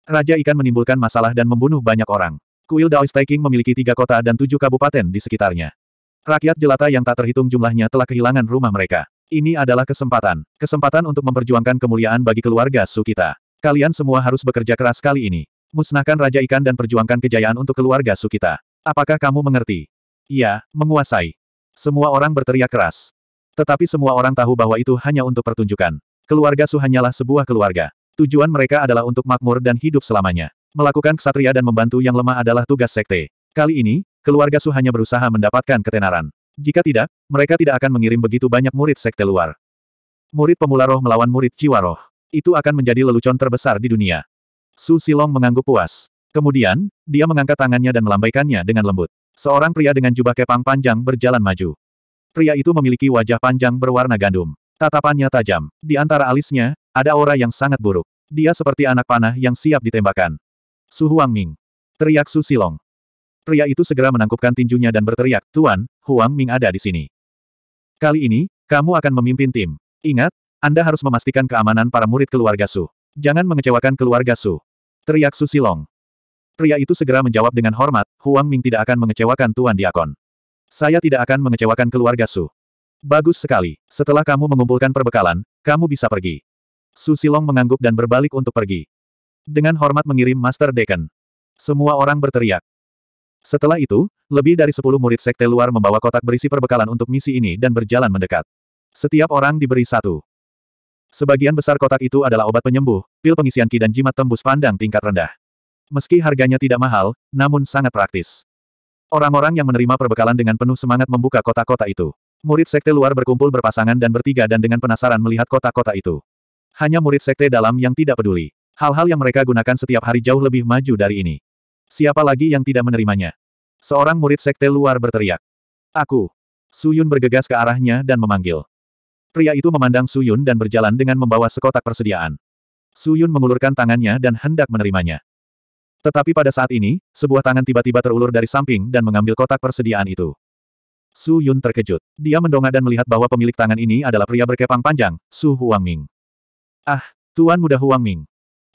Raja Ikan menimbulkan masalah dan membunuh banyak orang. Kuil Dao Staking memiliki tiga kota dan tujuh kabupaten di sekitarnya. Rakyat jelata yang tak terhitung jumlahnya telah kehilangan rumah mereka. Ini adalah kesempatan. Kesempatan untuk memperjuangkan kemuliaan bagi keluarga Su kita. Kalian semua harus bekerja keras kali ini. Musnahkan Raja Ikan dan perjuangkan kejayaan untuk keluarga Su kita. Apakah kamu mengerti? Iya, menguasai. Semua orang berteriak keras. Tetapi semua orang tahu bahwa itu hanya untuk pertunjukan. Keluarga Su hanyalah sebuah keluarga. Tujuan mereka adalah untuk makmur dan hidup selamanya. Melakukan kesatria dan membantu yang lemah adalah tugas sekte. Kali ini, keluarga Su hanya berusaha mendapatkan ketenaran. Jika tidak, mereka tidak akan mengirim begitu banyak murid sekte luar. Murid pemula roh melawan murid jiwa roh. Itu akan menjadi lelucon terbesar di dunia. Su Silong mengangguk puas. Kemudian, dia mengangkat tangannya dan melambaikannya dengan lembut. Seorang pria dengan jubah kepang panjang berjalan maju. Pria itu memiliki wajah panjang berwarna gandum. Tatapannya tajam. Di antara alisnya, ada aura yang sangat buruk. Dia seperti anak panah yang siap ditembakkan. Su Huang Ming, Teriak Su Silong. Pria itu segera menangkupkan tinjunya dan berteriak, Tuan, Huang Ming ada di sini. Kali ini, kamu akan memimpin tim. Ingat, Anda harus memastikan keamanan para murid keluarga Su. Jangan mengecewakan keluarga Su. Teriak Su Silong. Pria itu segera menjawab dengan hormat, Huang Ming tidak akan mengecewakan Tuan Diakon. Saya tidak akan mengecewakan keluarga Su. Bagus sekali. Setelah kamu mengumpulkan perbekalan, kamu bisa pergi. Su Silong mengangguk dan berbalik untuk pergi dengan hormat mengirim Master Deacon. Semua orang berteriak. Setelah itu, lebih dari sepuluh murid sekte luar membawa kotak berisi perbekalan untuk misi ini dan berjalan mendekat. Setiap orang diberi satu. Sebagian besar kotak itu adalah obat penyembuh, pil pengisian ki dan jimat tembus pandang tingkat rendah. Meski harganya tidak mahal, namun sangat praktis. Orang-orang yang menerima perbekalan dengan penuh semangat membuka kotak-kotak itu. Murid sekte luar berkumpul berpasangan dan bertiga dan dengan penasaran melihat kotak-kotak itu. Hanya murid sekte dalam yang tidak peduli. Hal-hal yang mereka gunakan setiap hari jauh lebih maju dari ini. Siapa lagi yang tidak menerimanya? Seorang murid sekte luar berteriak. Aku. Suyun bergegas ke arahnya dan memanggil. Pria itu memandang Suyun dan berjalan dengan membawa sekotak persediaan. Suyun mengulurkan tangannya dan hendak menerimanya. Tetapi pada saat ini, sebuah tangan tiba-tiba terulur dari samping dan mengambil kotak persediaan itu. Su Yun terkejut. Dia mendongak dan melihat bahwa pemilik tangan ini adalah pria berkepang panjang, Su Huangming. Ah, Tuan Muda Huangming.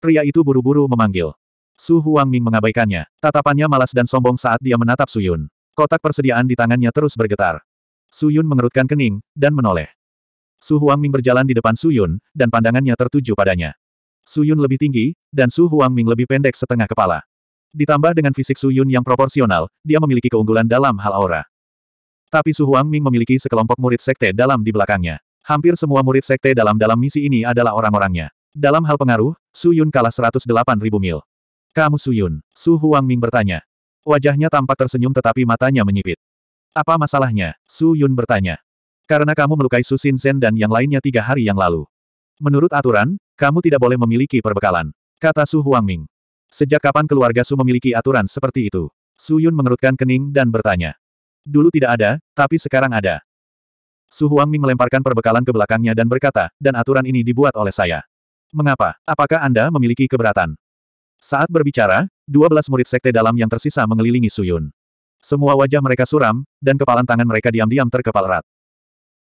Pria itu buru-buru memanggil. Su Huang Ming mengabaikannya. Tatapannya malas dan sombong saat dia menatap Su Yun. Kotak persediaan di tangannya terus bergetar. Su Yun mengerutkan kening, dan menoleh. Su Huang Ming berjalan di depan Su Yun dan pandangannya tertuju padanya. Su Yun lebih tinggi, dan Su Huang Ming lebih pendek setengah kepala. Ditambah dengan fisik Su Yun yang proporsional, dia memiliki keunggulan dalam hal aura. Tapi Su Huang Ming memiliki sekelompok murid sekte dalam di belakangnya. Hampir semua murid sekte dalam dalam misi ini adalah orang-orangnya. Dalam hal pengaruh, Su Yun kalah 108 ribu mil. Kamu Su Yun, Su Huang Ming bertanya. Wajahnya tampak tersenyum tetapi matanya menyipit. Apa masalahnya? Su Yun bertanya. Karena kamu melukai Su Xin Zhen dan yang lainnya tiga hari yang lalu. Menurut aturan, kamu tidak boleh memiliki perbekalan. Kata Su Huang Ming. Sejak kapan keluarga Su memiliki aturan seperti itu? Su Yun mengerutkan kening dan bertanya. Dulu tidak ada, tapi sekarang ada. Su Huang Ming melemparkan perbekalan ke belakangnya dan berkata, dan aturan ini dibuat oleh saya. Mengapa? Apakah Anda memiliki keberatan? Saat berbicara, 12 murid sekte dalam yang tersisa mengelilingi Suyun. Semua wajah mereka suram, dan kepalan tangan mereka diam-diam terkepal erat.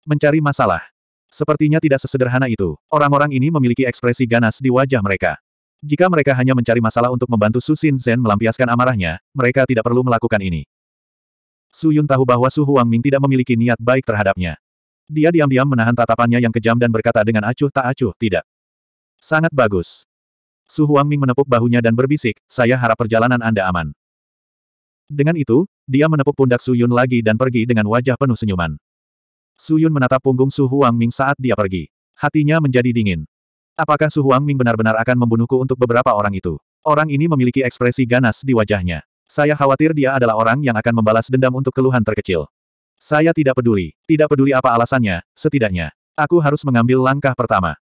Mencari masalah. Sepertinya tidak sesederhana itu. Orang-orang ini memiliki ekspresi ganas di wajah mereka. Jika mereka hanya mencari masalah untuk membantu Susin Zen melampiaskan amarahnya, mereka tidak perlu melakukan ini. Suyun tahu bahwa Su Huang Ming tidak memiliki niat baik terhadapnya. Dia diam-diam menahan tatapannya yang kejam dan berkata dengan acuh tak acuh, tidak. Sangat bagus. Su Huang Ming menepuk bahunya dan berbisik, saya harap perjalanan Anda aman. Dengan itu, dia menepuk pundak Su Yun lagi dan pergi dengan wajah penuh senyuman. Su Yun menatap punggung Su Huang Ming saat dia pergi. Hatinya menjadi dingin. Apakah Su Huang Ming benar-benar akan membunuhku untuk beberapa orang itu? Orang ini memiliki ekspresi ganas di wajahnya. Saya khawatir dia adalah orang yang akan membalas dendam untuk keluhan terkecil. Saya tidak peduli. Tidak peduli apa alasannya, setidaknya. Aku harus mengambil langkah pertama.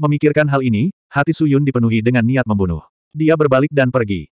Memikirkan hal ini, hati Suyun dipenuhi dengan niat membunuh. Dia berbalik dan pergi.